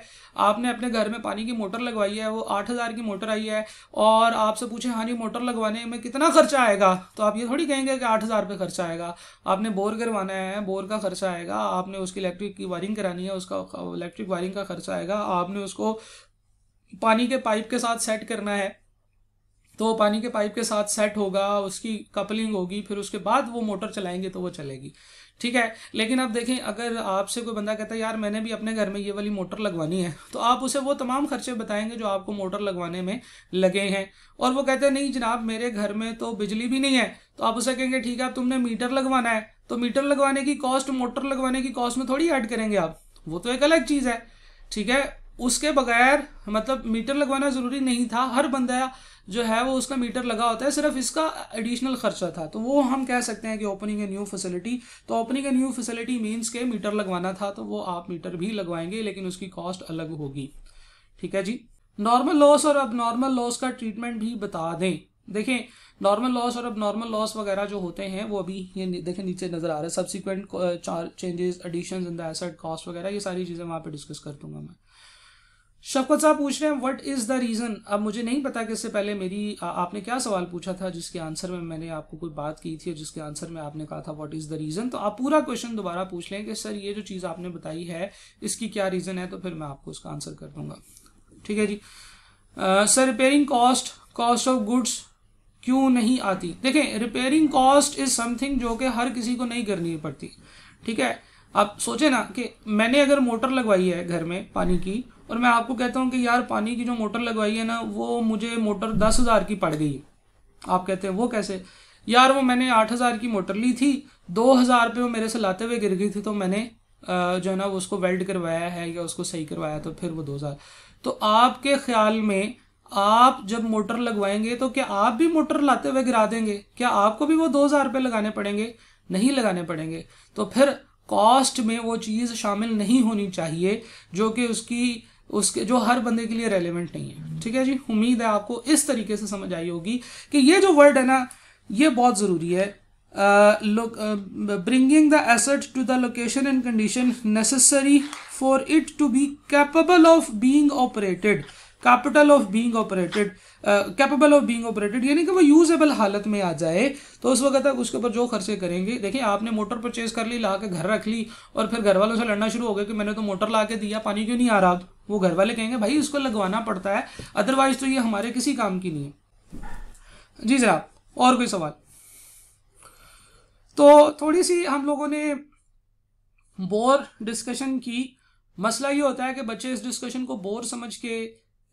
आपने अपने घर में पानी की मोटर लगवाई है वो आठ हज़ार की मोटर आई है और आपसे पूछे हाँ जी मोटर लगवाने में कितना खर्चा आएगा तो आप ये थोड़ी कहेंगे कि आठ हज़ार रुपये खर्चा आएगा आपने बोर करवाना है बोर का खर्चा आएगा आपने उसकी इलेक्ट्रिक की वायरिंग करानी है उसका इलेक्ट्रिक वायरिंग का खर्चा आएगा आपने उसको पानी के पाइप के साथ सेट करना है तो पानी के पाइप के साथ सेट होगा उसकी कपलिंग होगी फिर उसके बाद वो मोटर चलाएंगे तो वो चलेगी ठीक है लेकिन आप देखें अगर आपसे कोई बंदा कहता है यार मैंने भी अपने घर में ये वाली मोटर लगवानी है तो आप उसे वो तमाम खर्चे बताएंगे जो आपको मोटर लगवाने में लगे हैं और वो कहते हैं नहीं जनाब मेरे घर में तो बिजली भी नहीं है तो आप उसे कहेंगे ठीक है तुमने मीटर लगवाना है तो मीटर लगवाने की कॉस्ट मोटर लगवाने की कॉस्ट में थोड़ी ऐड करेंगे आप वो तो एक अलग चीज़ है ठीक है उसके बगैर मतलब मीटर लगवाना ज़रूरी नहीं था हर बंदा जो है वो उसका मीटर लगा होता है सिर्फ इसका एडिशनल खर्चा था तो वो हम कह सकते हैं कि ओपनिंग ए न्यू फैसिलिटी तो opening a new facility means के मीटर लगवाना था तो वो आप मीटर भी लगवाएंगे लेकिन उसकी कॉस्ट अलग होगी ठीक है जी नॉर्मल लॉस और अब नॉर्मल लॉस का ट्रीटमेंट भी बता दें देखें नॉर्मल लॉस और अब नॉर्मल लॉस वगैरह जो होते हैं वो अभी ये देखें नीचे नजर आ रहा है subsequent changes addition in the asset cost वगैरह ये सारी चीज़ें वहाँ पर डिस्कस कर दूंगा मैं शफकत साहब पूछ रहे हैं व्हाट इज द रीजन अब मुझे नहीं पता कि इससे पहले मेरी आ, आपने क्या सवाल पूछा था जिसके आंसर में मैंने आपको कोई बात की थी और जिसके आंसर में आपने कहा था व्हाट इज द रीजन तो आप पूरा क्वेश्चन दोबारा पूछ लें कि सर ये जो चीज आपने बताई है इसकी क्या रीजन है तो फिर मैं आपको उसका आंसर कर दूंगा ठीक है जी sir repairing cost cost of goods क्यों नहीं आती देखें रिपेयरिंग कॉस्ट इज समथिंग जो कि हर किसी को नहीं करनी पड़ती ठीक है आप सोचे ना कि मैंने अगर मोटर लगवाई है घर में पानी की और मैं आपको कहता हूँ कि यार पानी की जो मोटर लगवाई है ना वो मुझे मोटर दस हज़ार की पड़ गई आप कहते हैं वो कैसे यार वो मैंने आठ हज़ार की मोटर ली थी दो हज़ार रुपये वो मेरे से लाते हुए गिर गई थी तो मैंने जो है ना वो उसको वेल्ड करवाया है या उसको सही करवाया तो फिर वो दो हज़ार तो आपके ख्याल में आप जब मोटर लगवाएंगे तो क्या आप भी मोटर लाते हुए गिरा देंगे क्या आपको भी वो दो हज़ार रुपये लगाने पड़ेंगे नहीं लगाने पड़ेंगे तो फिर कॉस्ट में वो चीज़ शामिल नहीं होनी चाहिए जो कि उसकी उसके जो हर बंदे के लिए रेलिवेंट नहीं है ठीक है जी उम्मीद है आपको इस तरीके से समझ आई होगी कि ये जो वर्ड है ना ये बहुत ज़रूरी है bringing the asset to the location and condition necessary for it to be capable of being operated capital of being operated capable of being operated यानी कि वो यूजेबल हालत में आ जाए तो उस वक्त तक उसके ऊपर जो खर्चे करेंगे देखिए आपने मोटर परचेज कर ली ला के घर रख ली और फिर घर वालों से लड़ना शुरू हो गया कि मैंने तो मोटर ला के दिया पानी क्यों नहीं आ रहा वो घर वाले कहेंगे भाई उसको लगवाना पड़ता है अदरवाइज तो ये हमारे किसी काम की नहीं है जी जनाब और कोई सवाल तो थोड़ी सी हम लोगों ने बोर डिस्कशन की मसला ये होता है कि बच्चे इस डिस्कशन को बोर समझ के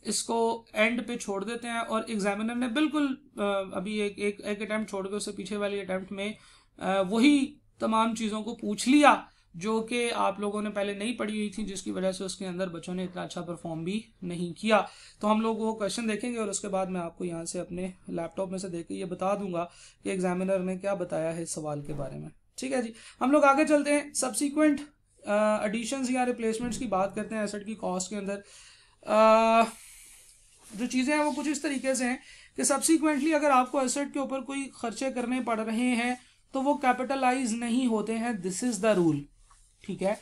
इसको एंड पे छोड़ देते हैं और एग्जामिनर ने बिल्कुल अभी एक एक एक अटैम्प्ट छोड़ के उससे पीछे वाली अटैम्प्ट में वही तमाम चीज़ों को पूछ लिया जो कि आप लोगों ने पहले नहीं पढ़ी हुई थी जिसकी वजह से उसके अंदर बच्चों ने इतना अच्छा परफॉर्म भी नहीं किया तो हम लोग वो क्वेश्चन देखेंगे और उसके बाद मैं आपको यहाँ से अपने लैपटॉप में से देख के ये बता दूंगा कि एग्जामिनर ने क्या बताया है इस सवाल के बारे में ठीक है जी हम लोग आगे चलते हैं सब्सिक्वेंट एडिशन या रिप्लेसमेंट्स की बात करते हैं एसेट की कॉस्ट के अंदर आ, जो चीज़ें हैं वो कुछ इस तरीके से हैं कि सब्सिक्वेंटली अगर आपको एसेट के ऊपर कोई खर्चे करने पड़ रहे हैं तो वो कैपिटलाइज नहीं होते हैं दिस इज़ द रूल ठीक है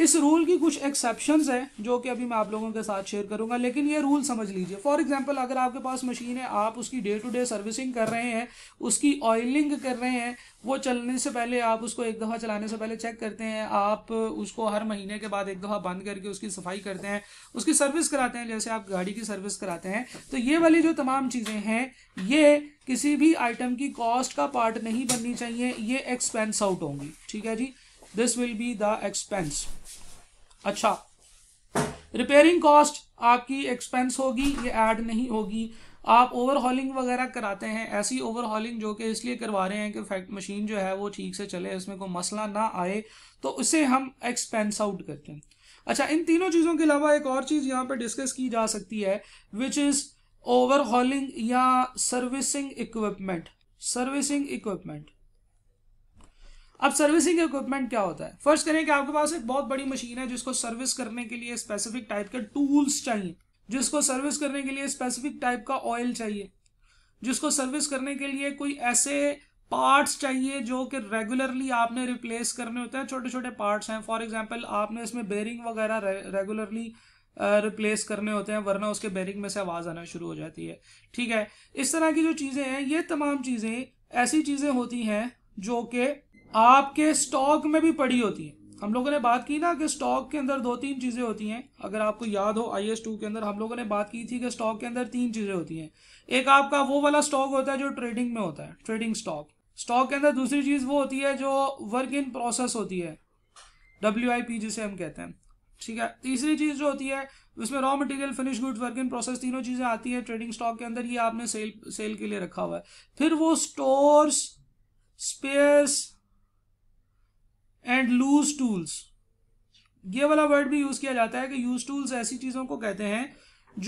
इस रूल की कुछ एक्सेप्शंस हैं जो कि अभी मैं आप लोगों के साथ शेयर करूंगा लेकिन ये रूल समझ लीजिए फॉर एग्जांपल अगर आपके पास मशीन है आप उसकी डे टू डे सर्विसिंग कर रहे हैं उसकी ऑयलिंग कर रहे हैं वो चलने से पहले आप उसको एक दफ़ा चलाने से पहले चेक करते हैं आप उसको हर महीने के बाद एक दफ़ा बंद करके उसकी सफाई करते हैं उसकी सर्विस कराते हैं जैसे आप गाड़ी की सर्विस कराते हैं तो ये वाली जो तमाम चीज़ें हैं ये किसी भी आइटम की कॉस्ट का पार्ट नहीं बननी चाहिए ये एक्सपेंस आउट होंगी ठीक है जी this will be the expense अच्छा रिपेयरिंग कॉस्ट आपकी एक्सपेंस होगी ये ऐड नहीं होगी आप ओवरहॉलिंग वगैरह कराते हैं ऐसी ओवरहॉलिंग जो कि इसलिए करवा रहे हैं कि फैक्ट मशीन जो है वो ठीक से चले इसमें कोई मसला ना आए तो उसे हम एक्सपेंस आउट करते हैं अच्छा इन तीनों चीज़ों के अलावा एक और चीज़ यहाँ पर डिस्कस की जा सकती है विच इज़ ओवरहॉलिंग या सर्विसिंग इक्विपमेंट सर्विसिंग इक्विपमेंट अब सर्विसिंग इक्विपमेंट क्या होता है फर्स्ट करें कि आपके पास एक बहुत बड़ी मशीन है जिसको सर्विस करने के लिए स्पेसिफिक टाइप के टूल्स चाहिए जिसको सर्विस करने के लिए स्पेसिफिक टाइप का ऑयल चाहिए जिसको सर्विस करने के लिए कोई ऐसे पार्ट्स चाहिए जो कि रेगुलरली आपने रिप्लेस करने होते हैं छोटे छोटे पार्ट्स हैं फॉर एग्जांपल आपने इसमें बेरिंग वगैरह रेगुलरली रिप्लेस करने होते हैं वरना उसके बेरिंग में से आवाज़ आना शुरू हो जाती है ठीक है इस तरह की जो चीज़ें हैं ये तमाम चीज़ें ऐसी चीज़ें होती हैं जो कि आपके स्टॉक में भी पड़ी होती है हम लोगों ने बात की ना कि स्टॉक के अंदर दो तीन चीज़ें होती हैं अगर आपको याद हो आई एस टू के अंदर हम लोगों ने बात की थी कि स्टॉक के अंदर तीन चीज़ें होती हैं एक आपका वो वाला स्टॉक होता है जो ट्रेडिंग में होता है ट्रेडिंग स्टॉक स्टॉक के अंदर दूसरी चीज़ वो होती है जो वर्क इन प्रोसेस होती है डब्ल्यू आई पी जिसे हम कहते हैं ठीक है तीसरी चीज़ जो होती है उसमें raw material finish good work in process तीनों चीज़ें आती है ट्रेडिंग स्टॉक के अंदर ये आपने सेल सेल के लिए रखा हुआ है फिर वो stores spares and loose tools ये वाला वर्ड भी यूज किया जाता है कि यूज टूल्स ऐसी चीजों को कहते हैं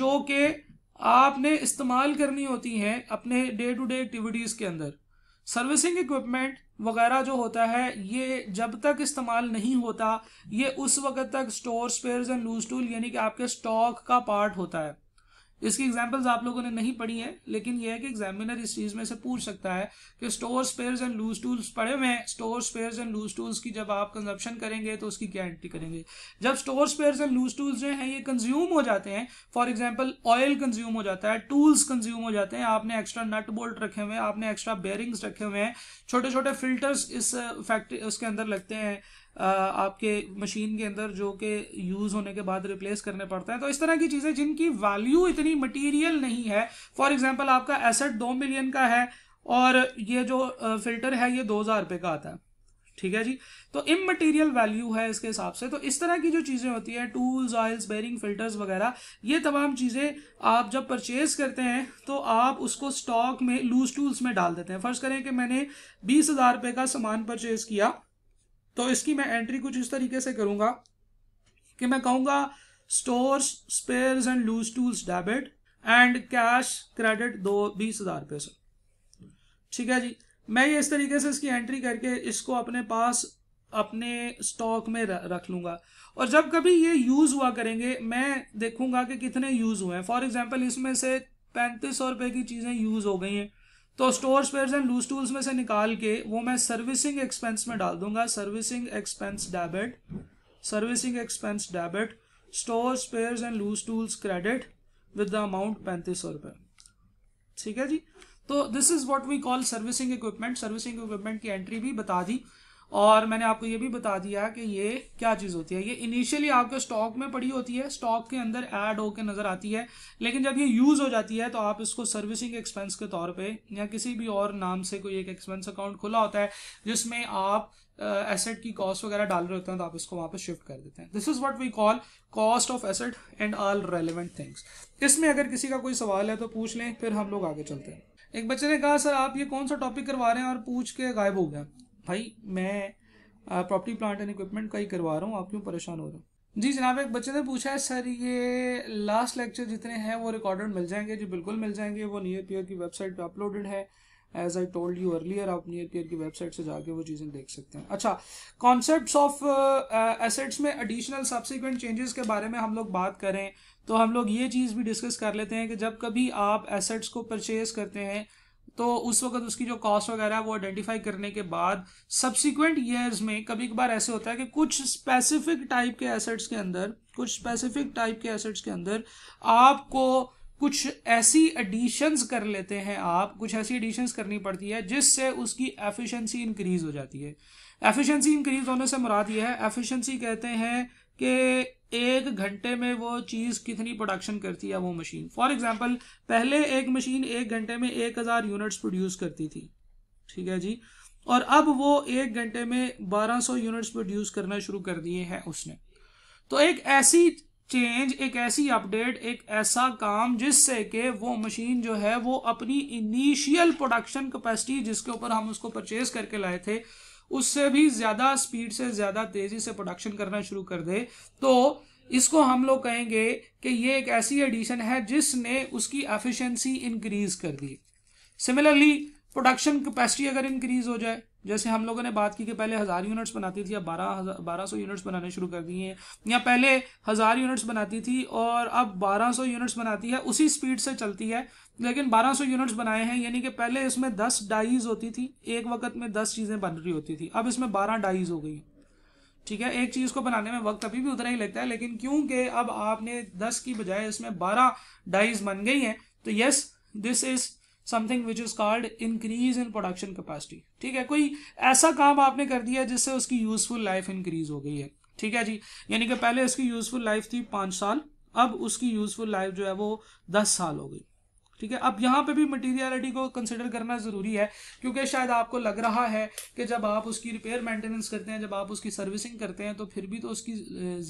जो कि आपने इस्तेमाल करनी होती हैं अपने डे टू डे एक्टिविटीज के अंदर सर्विसिंग इक्विपमेंट वगैरह जो होता है ये जब तक इस्तेमाल नहीं होता ये उस वक्त तक store spare and loose tool यानी कि आपके स्टॉक का पार्ट होता है इसकी एग्जाम्पल्स आप लोगों ने नहीं पढ़ी है लेकिन यह है कि एग्जामिनर इस चीज में से पूछ सकता है कि store spares and loose tools पढ़े हुए हैं store spares and loose tools की जब आप कंजप्शन करेंगे तो उसकी क्या एंट्री करेंगे जब store spares and loose tools जो हैं ये कंज्यूम हो जाते हैं फॉर एग्जाम्पल ऑयल कंज्यूम हो जाता है टूल्स कंज्यूम हो जाते हैं आपने एक्स्ट्रा नट बोल्ट रखे हुए हैं आपने एक्स्ट्रा बेरिंग्स रखे हुए हैं छोटे छोटे फिल्टर्स इस फैक्ट्री uh, उसके अंदर लगते हैं आपके मशीन के अंदर जो कि यूज़ होने के बाद रिप्लेस करने पड़ते हैं तो इस तरह की चीज़ें जिनकी वैल्यू इतनी मटीरियल नहीं है फॉर एग्जाम्पल आपका एसेट दो मिलियन का है और ये जो फिल्टर है ये दो हज़ार रुपए का आता है ठीक है जी तो इम मटीरियल वैल्यू है इसके हिसाब से तो इस तरह की जो चीज़ें होती है टूल्स ऑयल्स बेरिंग फिल्टर्स वगैरह ये तमाम चीज़ें आप जब परचेज करते हैं तो आप उसको स्टॉक में लूज टूल्स में डाल देते हैं फर्ज करें कि मैंने बीस हज़ार रुपए का सामान परचेज किया तो इसकी मैं एंट्री कुछ इस तरीके से करूंगा कि मैं कहूंगा store spare and loose tools debit and cash credit दो बीस हजार रुपये से ठीक है जी मैं ये इस तरीके से इसकी एंट्री करके इसको अपने पास अपने स्टॉक में रख लूंगा और जब कभी ये यूज हुआ करेंगे मैं देखूंगा कि कितने यूज हुए हैं फॉर एग्जाम्पल इसमें से पैंतीस सौ रुपए की चीजें यूज हो गई हैं तो store spare and loose tools में से निकाल के वो मैं सर्विसिंग एक्सपेंस में डाल दूंगा servicing expense debit servicing expense debit store spare and loose tools credit with the amount पैंतीस सौ रुपये ठीक है जी तो this is what we call servicing equipment servicing equipment की एंट्री भी बता दी और मैंने आपको ये भी बता दिया कि ये क्या चीज़ होती है ये इनिशियली आपके स्टॉक में पड़ी होती है स्टॉक के अंदर ऐड होकर नज़र आती है लेकिन जब ये यूज़ हो जाती है तो आप इसको सर्विसिंग एक्सपेंस के तौर पे या किसी भी और नाम से कोई एक एक्सपेंस अकाउंट खुला होता है जिसमें आप एसेट uh, की कॉस्ट वगैरह डाल रहे होते हैं तो आप इसको वहाँ पर शिफ्ट कर देते हैं this is what we call cost of asset and all relevant things इसमें अगर किसी का कोई सवाल है तो पूछ लें फिर हम लोग आगे चलते हैं एक बच्चे ने कहा सर आप ये कौन सा टॉपिक करवा रहे हैं और पूछ के गायब हो गया भाई मैं प्रॉपर्टी प्लांट एंड इक्विपमेंट का ही करवा रहा हूँ आप क्यों परेशान हो रहे हो जी जनाब एक बच्चे ने पूछा है सर ये लास्ट लेक्चर जितने हैं वो रिकॉर्डेड मिल जाएंगे जी बिल्कुल मिल जाएंगे वो नियर पियर की वेबसाइट पे अपलोडेड है as I told you earlier आप नियर पियर की वेबसाइट से जाके वो चीज़ें देख सकते हैं अच्छा कॉन्सेप्ट ऑफ एसेट्स में एडिशनल सब्सिक्वेंट चेंजेस के बारे में हम लोग बात करें तो हम लोग ये चीज़ भी डिस्कस कर लेते हैं कि जब कभी आप एसेट्स को परचेज करते हैं तो उस वक्त उसकी जो कॉस्ट वगैरह वो आइडेंटिफाई करने के बाद सब्सिक्वेंट ईयर्स में कभी कभार ऐसे होता है कि कुछ स्पेसिफिक टाइप के एसेट्स के अंदर कुछ स्पेसिफिक टाइप के एसेट्स के अंदर आपको कुछ ऐसी एडिशंस कर लेते हैं आप कुछ ऐसी एडिशंस करनी पड़ती है जिससे उसकी एफिशिएंसी इंक्रीज हो जाती है एफिशिएंसी इंक्रीज होने से मुराद ये है एफिशिएंसी कहते हैं कि एक घंटे में वो चीज़ कितनी प्रोडक्शन करती है वो मशीन फॉर एग्जाम्पल पहले एक मशीन एक घंटे में एक हज़ार यूनिट्स प्रोड्यूस करती थी ठीक है जी और अब वो एक घंटे में 1200 यूनिट्स प्रोड्यूस करना शुरू कर दिए हैं उसने तो एक ऐसी चेंज एक ऐसी अपडेट एक ऐसा काम जिससे कि वो मशीन जो है वो अपनी इनिशियल प्रोडक्शन कैपेसिटी जिसके ऊपर हम उसको परचेज करके लाए थे उससे भी ज्यादा स्पीड से ज्यादा तेजी से प्रोडक्शन करना शुरू कर दे तो इसको हम लोग कहेंगे कि ये एक ऐसी एडिशन है जिसने उसकी एफिशिएंसी इंक्रीज कर दी सिमिलरली प्रोडक्शन कैपेसिटी अगर इंक्रीज हो जाए जैसे हम लोगों ने बात की कि पहले हज़ार यूनिट्स बनाती थी अब बारह हजार बारह सौ यूनिट्स बनाने शुरू कर दिए हैं या पहले हज़ार यूनिट्स बनाती थी और अब बारह सौ यूनिट्स बनाती है उसी स्पीड से चलती है लेकिन 1200 यूनिट्स बनाए हैं यानी कि पहले इसमें 10 डाइज होती थी एक वक्त में 10 चीज़ें बन रही होती थी अब इसमें 12 डाइज हो गई ठीक है एक चीज़ को बनाने में वक्त अभी भी उतना ही लगता है लेकिन क्योंकि अब आपने 10 की बजाय इसमें 12 डाइज बन गई हैं तो yes this is something which is called increase in production capacity ठीक है कोई ऐसा काम आपने कर दिया जिससे उसकी यूजफुल लाइफ इंक्रीज हो गई है ठीक है जी यानी कि पहले इसकी यूजफुल लाइफ थी पाँच साल अब उसकी यूजफुल लाइफ जो है वो दस साल हो गई ठीक है अब यहाँ पे भी मटीरियलिटी को कंसिडर करना ज़रूरी है क्योंकि शायद आपको लग रहा है कि जब आप उसकी रिपेयर मेंटेनेंस करते हैं जब आप उसकी सर्विसिंग करते हैं तो फिर भी तो उसकी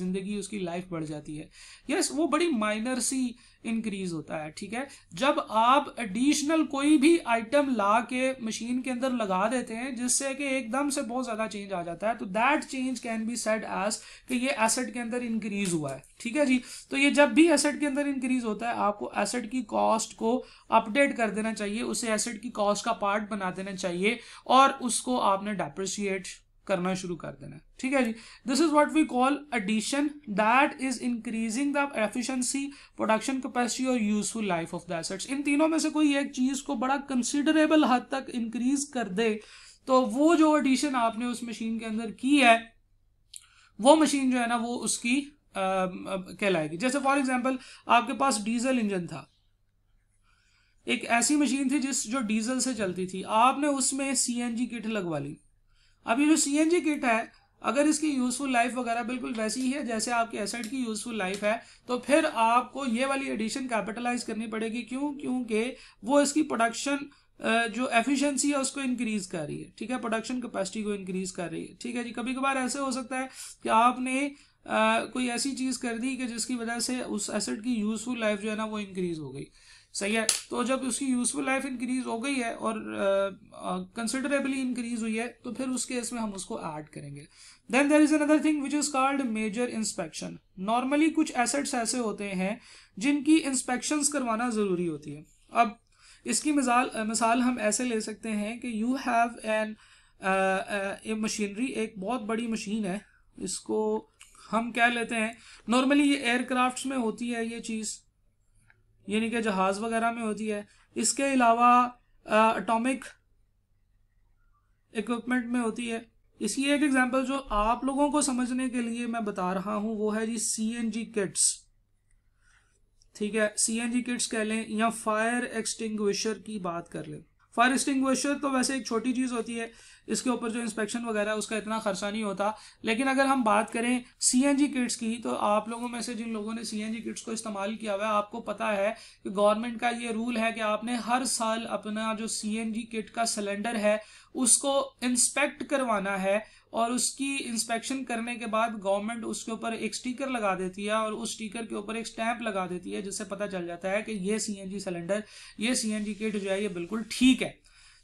ज़िंदगी उसकी लाइफ बढ़ जाती है यस वो बड़ी माइनर सी इंक्रीज होता है ठीक है जब आप एडिशनल कोई भी आइटम ला के मशीन के अंदर लगा देते हैं जिससे कि एकदम से बहुत ज़्यादा चेंज आ जाता है तो that change can be set as कि ये एसेट के अंदर इंक्रीज हुआ है ठीक है जी तो ये जब भी एसेट के अंदर इंक्रीज होता है आपको एसेट की कॉस्ट को अपडेट कर देना चाहिए उसे एसेट की कॉस्ट का पार्ट बना देना चाहिए और उसको आपने डेप्रिसिएट करना शुरू कर देना है ठीक है जी this is what we call addition that is increasing the efficiency production capacity और useful life of the assets इन तीनों में से कोई एक चीज को बड़ा कंसिडरेबल हद तक इंक्रीज कर दे तो वो जो एडिशन आपने उस मशीन के अंदर की है वो मशीन जो है ना वो उसकी कहलाएगी जैसे फॉर एग्जाम्पल आपके पास डीजल इंजन था एक ऐसी मशीन थी जिस जो डीजल से चलती थी आपने उसमें जी किट लगवा ली अब ये जो सी एन जी किट है अगर इसकी यूजफुल लाइफ वगैरह बिल्कुल वैसी ही है जैसे आपके एसेट की यूजफुल लाइफ है तो फिर आपको ये वाली एडिशन कैपिटलाइज करनी पड़ेगी क्यों क्योंकि वो इसकी प्रोडक्शन जो एफिशिएंसी है उसको इंक्रीज कर रही है ठीक है प्रोडक्शन कैपेसिटी को इंक्रीज कर रही है ठीक है जी कभी कभार ऐसे हो सकता है कि आपने आ, कोई ऐसी चीज कर दी कि जिसकी वजह से उस एसेट की यूजफुल लाइफ जो है ना वो इंक्रीज हो गई सही है तो जब उसकी यूजफुल लाइफ इंक्रीज हो गई है और कंसिडरेबली uh, इंक्रीज हुई है तो फिर उस केस में हम उसको ऐड करेंगे then there is another thing which is called major inspection normally कुछ एसेट्स ऐसे होते हैं जिनकी इंस्पेक्शन करवाना जरूरी होती है अब इसकी मिसाल मिसाल हम ऐसे ले सकते हैं कि you have an a machinery एक बहुत बड़ी मशीन है इसको हम कह लेते हैं नॉर्मली ये एयरक्राफ्ट में होती है ये चीज़ यानी कि जहाज वगैरह में होती है इसके अलावा अटोमिक इक्विपमेंट में होती है इसकी एक एग्जांपल जो आप लोगों को समझने के लिए मैं बता रहा हूं वो है जी सी एन जी किट्स ठीक है सी एन जी किट्स कह लें या फायर एक्सटिंग्विशर की बात कर लें फायर एक्सटिंग तो वैसे एक छोटी चीज़ होती है इसके ऊपर जो इंस्पेक्शन वगैरह उसका इतना खर्चा नहीं होता लेकिन अगर हम बात करें सी एन जी किट्स की तो आप लोगों में से जिन लोगों ने सी एन जी किट्स को इस्तेमाल किया हुआ है आपको पता है कि गवर्नमेंट का ये रूल है कि आपने हर साल अपना जो सी एन जी किट का सिलेंडर है उसको इंस्पेक्ट करवाना है और उसकी इंस्पेक्शन करने के बाद गवर्नमेंट उसके ऊपर एक स्टिकर लगा देती है और उस स्टिकर के ऊपर एक स्टैंप लगा देती है जिससे पता चल जाता है कि ये सीएनजी सिलेंडर ये सीएनजी किट जो है ये बिल्कुल ठीक है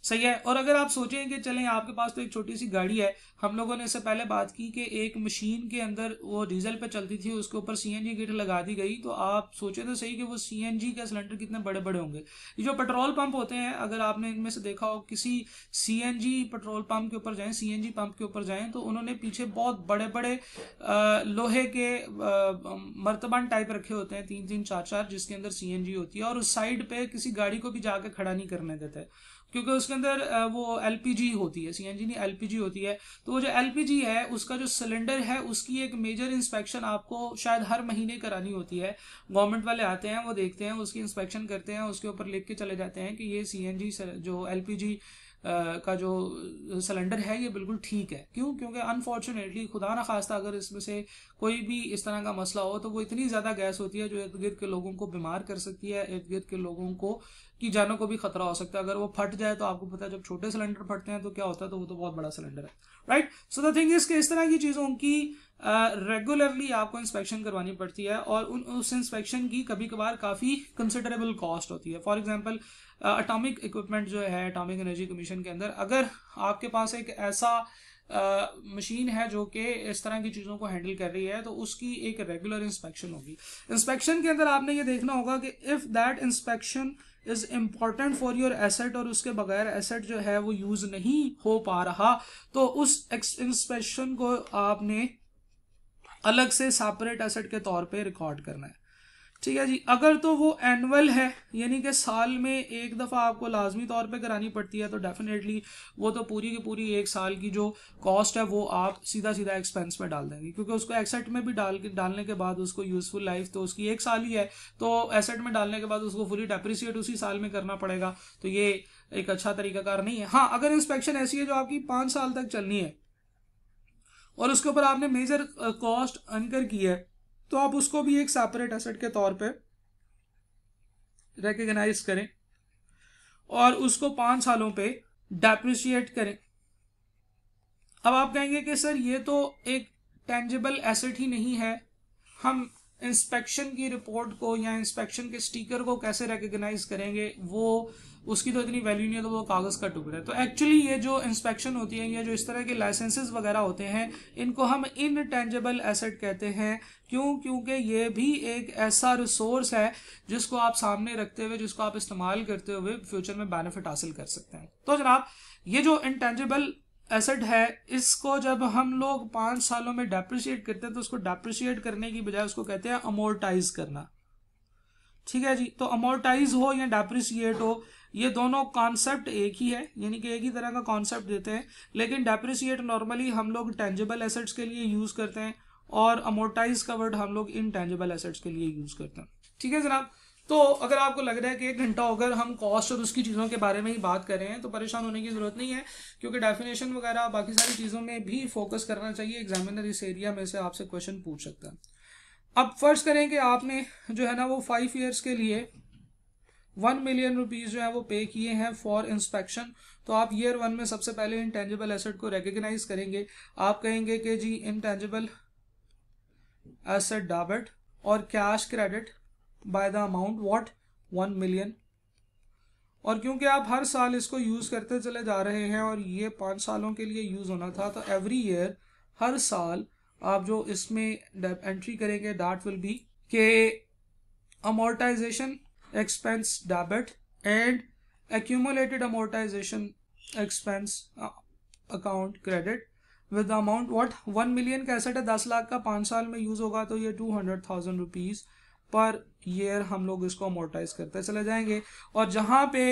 सही है और अगर आप सोचें कि चलें आपके पास तो एक छोटी सी गाड़ी है हम लोगों ने इससे पहले बात की कि एक मशीन के अंदर वो डीजल पे चलती थी उसके ऊपर सीएनजी किट लगा दी गई तो आप सोचें तो सही कि वो सीएनजी के सिलेंडर कितने बड़े बड़े होंगे ये जो पेट्रोल पंप होते हैं अगर आपने इनमें से देखा हो किसी जी पेट्रोल पंप के ऊपर एन जी पंप के ऊपर जाए तो उन्होंने पीछे बहुत बड़े बड़े लोहे के मर्तबान टाइप रखे होते हैं तीन तीन चार चार जिसके अंदर जी होती है और उस साइड पे किसी गाड़ी को भी जाकर खड़ा नहीं करने देते क्योंकि उसके अंदर वो एलपीजी होती है सीएनजी नहीं एलपीजी होती है तो वो जो एलपीजी है उसका जो सिलेंडर है उसकी एक मेजर इंस्पेक्शन आपको शायद हर महीने करानी होती है गवर्नमेंट वाले आते हैं वो देखते हैं उसकी इंस्पेक्शन करते हैं उसके ऊपर लिख के चले जाते हैं कि ये सीएनजी जो एलपीजी का जो सिलेंडर है ये बिल्कुल ठीक है क्यों क्योंकि अनफॉर्चुनेटली खुदा ना खास्ता अगर इसमें से कोई भी इस तरह का मसला हो तो वो इतनी ज़्यादा गैस होती है जो इर्द गिर्द के लोगों को बीमार कर सकती है इर्द गिर्द के लोगों को कि जानों को भी खतरा हो सकता है अगर वो फट जाए तो आपको पता है जब छोटे सिलेंडर फटते हैं तो क्या होता है तो वो तो बहुत बड़ा सिलेंडर है right so the thing is इस तरह की चीज़ों की रेगुलरली uh, आपको इंस्पेक्शन करवानी पड़ती है और उन उस इंस्पेक्शन की कभी कभार काफ़ी कंसिडरेबल कॉस्ट होती है फॉर एग्जाम्पल अटोमिक इक्विपमेंट जो है अटोमिक एनर्जी कमीशन के अंदर अगर आपके पास एक ऐसा मशीन uh, है जो कि इस तरह की चीज़ों को हैंडल कर रही है तो उसकी एक रेगुलर इंस्पेक्शन होगी इंस्पेक्शन के अंदर आपने ये देखना होगा कि if that inspection is important for your asset और उसके बगैर एसेट जो है वो यूज नहीं हो पा रहा तो उस इंस्पेक्शन को आपने अलग से सेपरेट एसेट के तौर पे रिकॉर्ड करना है ठीक है जी अगर तो वो एनुअल है यानी कि साल में एक दफ़ा आपको लाजमी तौर पे करानी पड़ती है तो डेफिनेटली वो तो पूरी की पूरी एक साल की जो कॉस्ट है वो आप सीधा सीधा एक्सपेंस में डाल देंगे क्योंकि उसको एसेट में भी डाल के डालने के बाद उसको यूज़फुल लाइफ तो उसकी एक साल ही है तो एसेट में डालने के बाद उसको फुली डेप्रिसिएट उसी साल में करना पड़ेगा तो ये एक अच्छा तरीकाकार नहीं है हाँ अगर इंस्पेक्शन ऐसी है जो आपकी पाँच साल तक चलनी है और उसके ऊपर आपने मेजर कॉस्ट अनकर की है तो आप उसको भी एक सेपरेट एसेट के तौर पे रिकग्नाइज करें और उसको पांच सालों पे डेप्रिशिएट करें अब आप कहेंगे कि सर ये तो एक टेंजिबल एसेट ही नहीं है हम इंस्पेक्शन की रिपोर्ट को या इंस्पेक्शन के स्टिकर को कैसे रिकग्नाइज करेंगे वो उसकी तो इतनी वैल्यू नहीं है तो वो कागज़ का टुकड़ा है तो एक्चुअली ये जो इंस्पेक्शन होती है या जो इस तरह के लाइसेंसेस वगैरह होते हैं इनको हम इनटेंजेबल एसेट कहते हैं क्यों क्योंकि ये भी एक ऐसा रिसोर्स है जिसको आप सामने रखते हुए जिसको आप इस्तेमाल करते हुए फ्यूचर में बेनिफिट हासिल कर सकते हैं तो जनाब ये जो इनटेंजेबल एसेट है इसको जब हम लोग पांच सालों में डेप्रिशिएट करते हैं तो उसको डेप्रिशिएट करने की बजाय उसको कहते हैं अमोर्टाइज करना ठीक है जी तो अमोर्टाइज हो या डेप्रिशिएट हो ये दोनों कॉन्सेप्ट एक ही है यानी कि एक ही तरह का कॉन्सेप्ट देते हैं लेकिन डेप्रिसिएट नॉर्मली हम लोग टेंजेबल एसेट्स के लिए यूज़ करते हैं और अमोटाइज कवर्ड हम लोग इन टेंजेबल एसेट्स के लिए यूज़ करते हैं ठीक है जनाब तो अगर आपको लग रहा है कि एक घंटा अगर हम कॉस्ट और उसकी चीज़ों के बारे में ही बात कर रहे हैं तो परेशान होने की ज़रूरत नहीं है क्योंकि डेफिनेशन वगैरह बाकी सारी चीज़ों में भी फोकस करना चाहिए एग्जामिनर इस एरिया में से आपसे क्वेश्चन पूछ सकता है अब फर्ज करें कि आपने जो है ना वो फाइव ईयर्स के लिए वन मिलियन रुपीज जो है वो पे किए हैं फॉर इंस्पेक्शन तो आप ईयर वन में सबसे पहले इंटेंजिबल एसेट को रिकग्नाइज करेंगे आप कहेंगे कि जी इंटेंजिबल एसेट डाबेट और cash credit by the amount what one million और क्योंकि आप हर साल इसको यूज़ करते चले जा रहे हैं और ये पांच सालों के लिए यूज़ होना था तो एवरी ईयर हर साल आप जो इसमें एंट्री करेंगे डाट विल बी के amortization expense debit and accumulated amortization expense account credit with amount what one million का एसेट है दस लाख का पांच साल में यूज होगा तो ये two hundred thousand rupees per year हम लोग इसको अमोर्टाइज करते चले जाएंगे और जहां पे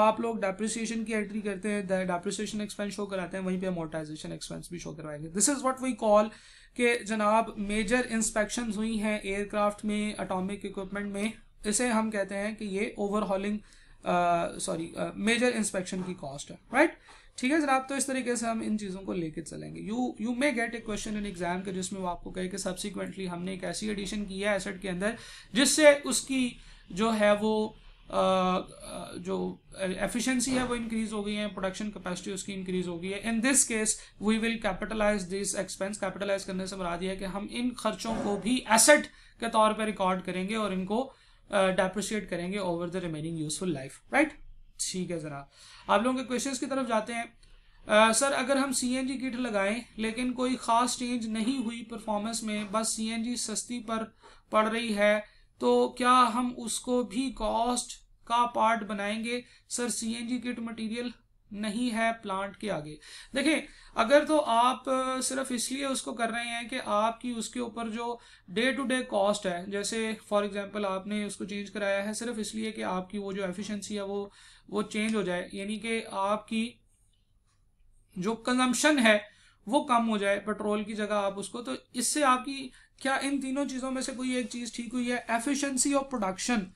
आप लोग डेप्रिसिएशन की एंट्री करते हैं डेप्रिसिएशन एक्सपेंस शो कराते हैं वहीं पे अमोटाइजेशन एक्सपेंस भी शो करवाएंगे this is what we call के जनाब मेजर इंस्पेक्शंस हुई हैं एयरक्राफ्ट में अटोमिक इक्विपमेंट में इसे हम कहते हैं कि ये ओवरहॉलिंग सॉरी मेजर इंस्पेक्शन की कॉस्ट है राइट right? ठीक है जनाब तो इस तरीके से हम इन चीज़ों को लेकर चलेंगे you you may get a question in exam के जिसमें वो आपको कहे कि सब्सिक्वेंटली हमने एक ऐसी एडिशन की है एसेट के अंदर जिससे उसकी जो है वो uh, uh, जो एफिशिएंसी है वो इंक्रीज हो गई है प्रोडक्शन कैपेसिटी उसकी इंक्रीज हो गई है in this case we will capitalize this expense capitalize करने से मरा दिया कि हम इन खर्चों को भी एसेट के तौर पर रिकॉर्ड करेंगे और इनको डेप्रिशिएट करेंगे over the remaining useful life right ठीक है जरा आप लोगों के क्वेश्चंस की तरफ जाते हैं सर सर अगर हम सी एन जी किट लगाएं लेकिन कोई ख़ास चेंज नहीं हुई परफॉर्मेंस में बस सी एन जी सस्ती पर पड़ रही है तो क्या हम उसको भी कॉस्ट का पार्ट बनाएंगे sir C N G kit material नहीं है प्लांट के आगे देखिए अगर तो आप सिर्फ इसलिए उसको कर रहे हैं कि आपकी उसके ऊपर जो डे टू डे कॉस्ट है जैसे फॉर एग्जांपल आपने उसको चेंज कराया है सिर्फ इसलिए कि आपकी वो जो एफिशिएंसी है वो वो चेंज हो जाए यानी कि आपकी जो कंजम्पशन है वो कम हो जाए पेट्रोल की जगह आप उसको तो इससे आपकी क्या इन तीनों चीज़ों में से कोई एक चीज़ ठीक हुई है एफिशंसी ऑफ प्रोडक्शन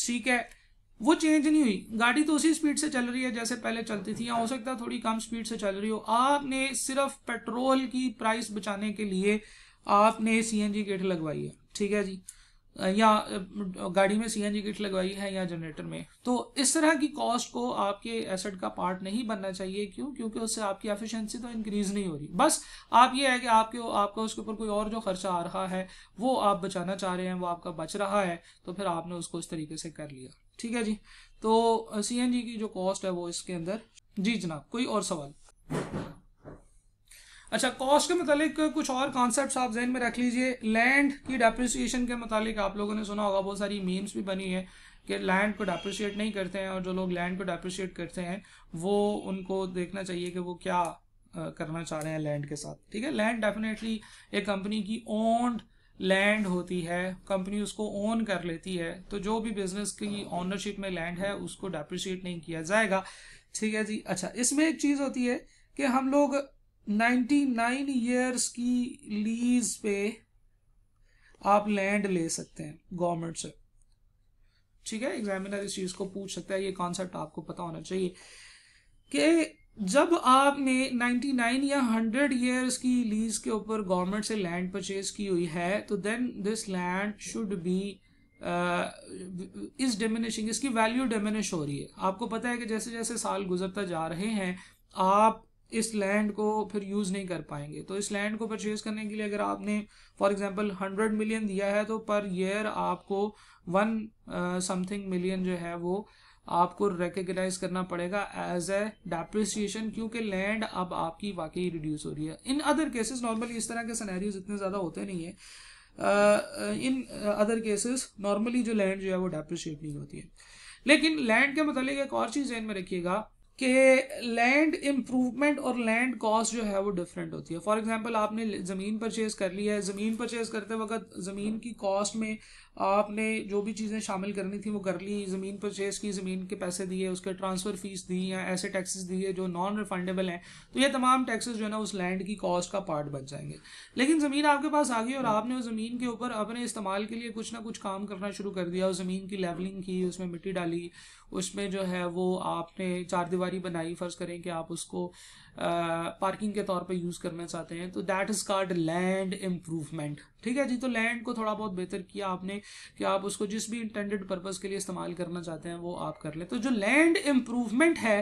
ठीक है वो चेंज नहीं हुई गाड़ी तो उसी स्पीड से चल रही है जैसे पहले चलती थी या हो सकता है थोड़ी कम स्पीड से चल रही हो आपने सिर्फ पेट्रोल की प्राइस बचाने के लिए आपने सी एन जी किट लगवाई है ठीक है जी या गाड़ी में सी एन जी किट लगवाई है या जनरेटर में तो इस तरह की कॉस्ट को आपके एसेट का पार्ट नहीं बनना चाहिए क्यों क्योंकि उससे आपकी एफिशिएंसी तो इंक्रीज नहीं हो रही बस आप ये है कि आपके आपका उसके ऊपर कोई और जो खर्चा आ रहा है वो आप बचाना चाह रहे हैं वो आपका बच रहा है तो फिर आपने उसको इस तरीके से कर लिया ठीक है जी तो सी एन जी की जो कॉस्ट है वो इसके अंदर जी जनाब कोई और सवाल अच्छा कॉस्ट के मतलब कुछ और कॉन्सेप्ट आप जहन में रख लीजिए लैंड की डेप्रिसिएशन के मतलब आप लोगों ने सुना होगा बहुत सारी मीम्स भी बनी है कि लैंड को डेप्रिशिएट नहीं करते हैं और जो लोग लैंड को डेप्रिशिएट करते हैं वो उनको देखना चाहिए कि वो क्या करना चाह रहे हैं लैंड के साथ ठीक है लैंड डेफिनेटली एक कंपनी की ओन्ड लैंड होती है कंपनी उसको ओन कर लेती है तो जो भी बिजनेस की ओनरशिप में लैंड है उसको डेप्रिशिएट नहीं किया जाएगा ठीक है जी अच्छा इसमें एक चीज होती है कि हम लोग 99 इयर्स की लीज पे आप लैंड ले सकते हैं गवर्नमेंट से ठीक है एग्जामिनर इस चीज को पूछ सकता है ये कॉन्सेप्ट आपको पता होना चाहिए कि जब आपने 99 या 100 इयर्स की लीज के ऊपर गवर्नमेंट से लैंड परचेज की हुई है तो then this land should be is diminishing इसकी वैल्यू डिमिनिश हो रही है आपको पता है कि जैसे जैसे साल गुजरता जा रहे हैं आप इस लैंड को फिर यूज़ नहीं कर पाएंगे तो इस लैंड को परचेज करने के लिए अगर आपने फॉर एग्जांपल हंड्रेड मिलियन दिया है तो पर ईयर आपको वन समथिंग मिलियन जो है वो आपको रिकग्नाइज करना पड़ेगा एज ए डेप्रिसिएशन क्योंकि लैंड अब आपकी वाकई रिड्यूस हो रही है इन अदर केसेस नॉर्मली इस तरह के सनेरियोज इतने ज़्यादा होते नहीं है इन अदर केसेस नॉर्मली जो लैंड जो है वो डेप्रिशिएट नहीं होती है लेकिन लैंड के मतलब एक और चीज़ जहन में रखिएगा कि लैंड इम्प्रूवमेंट और लैंड कॉस्ट जो है वो डिफरेंट होती है फॉर एग्जांपल आपने ज़मीन परचेज़ कर ली है ज़मीन परचेज़ करते वक्त ज़मीन की कॉस्ट में आपने जो भी चीज़ें शामिल करनी थी वो कर ली ज़मीन परचेज़ की ज़मीन के पैसे दिए उसके ट्रांसफ़र फ़ीस दी या ऐसे टैक्सेस दिए जो नॉन रिफंडेबल हैं तो ये तमाम टैक्सेस जो है ना उस लैंड की कॉस्ट का पार्ट बन जाएंगे लेकिन ज़मीन आपके पास आ गई और हाँ। आपने उस ज़मीन के ऊपर अपने इस्तेमाल के लिए कुछ ना कुछ काम करना शुरू कर दिया उस ज़मीन की लेवलिंग की उसमें मिट्टी डाली उसमें जो है वो आपने चार दीवारी बनाई फ़र्ज़ करें कि आप उसको आ, पार्किंग के तौर पे यूज़ करना चाहते हैं तो that is called land improvement ठीक है जी तो लैंड को थोड़ा बहुत बेहतर किया आपने कि आप उसको जिस भी इंटेंडेड पर्पज़ के लिए इस्तेमाल करना चाहते हैं वो आप कर लें तो जो लैंड इम्प्रूवमेंट है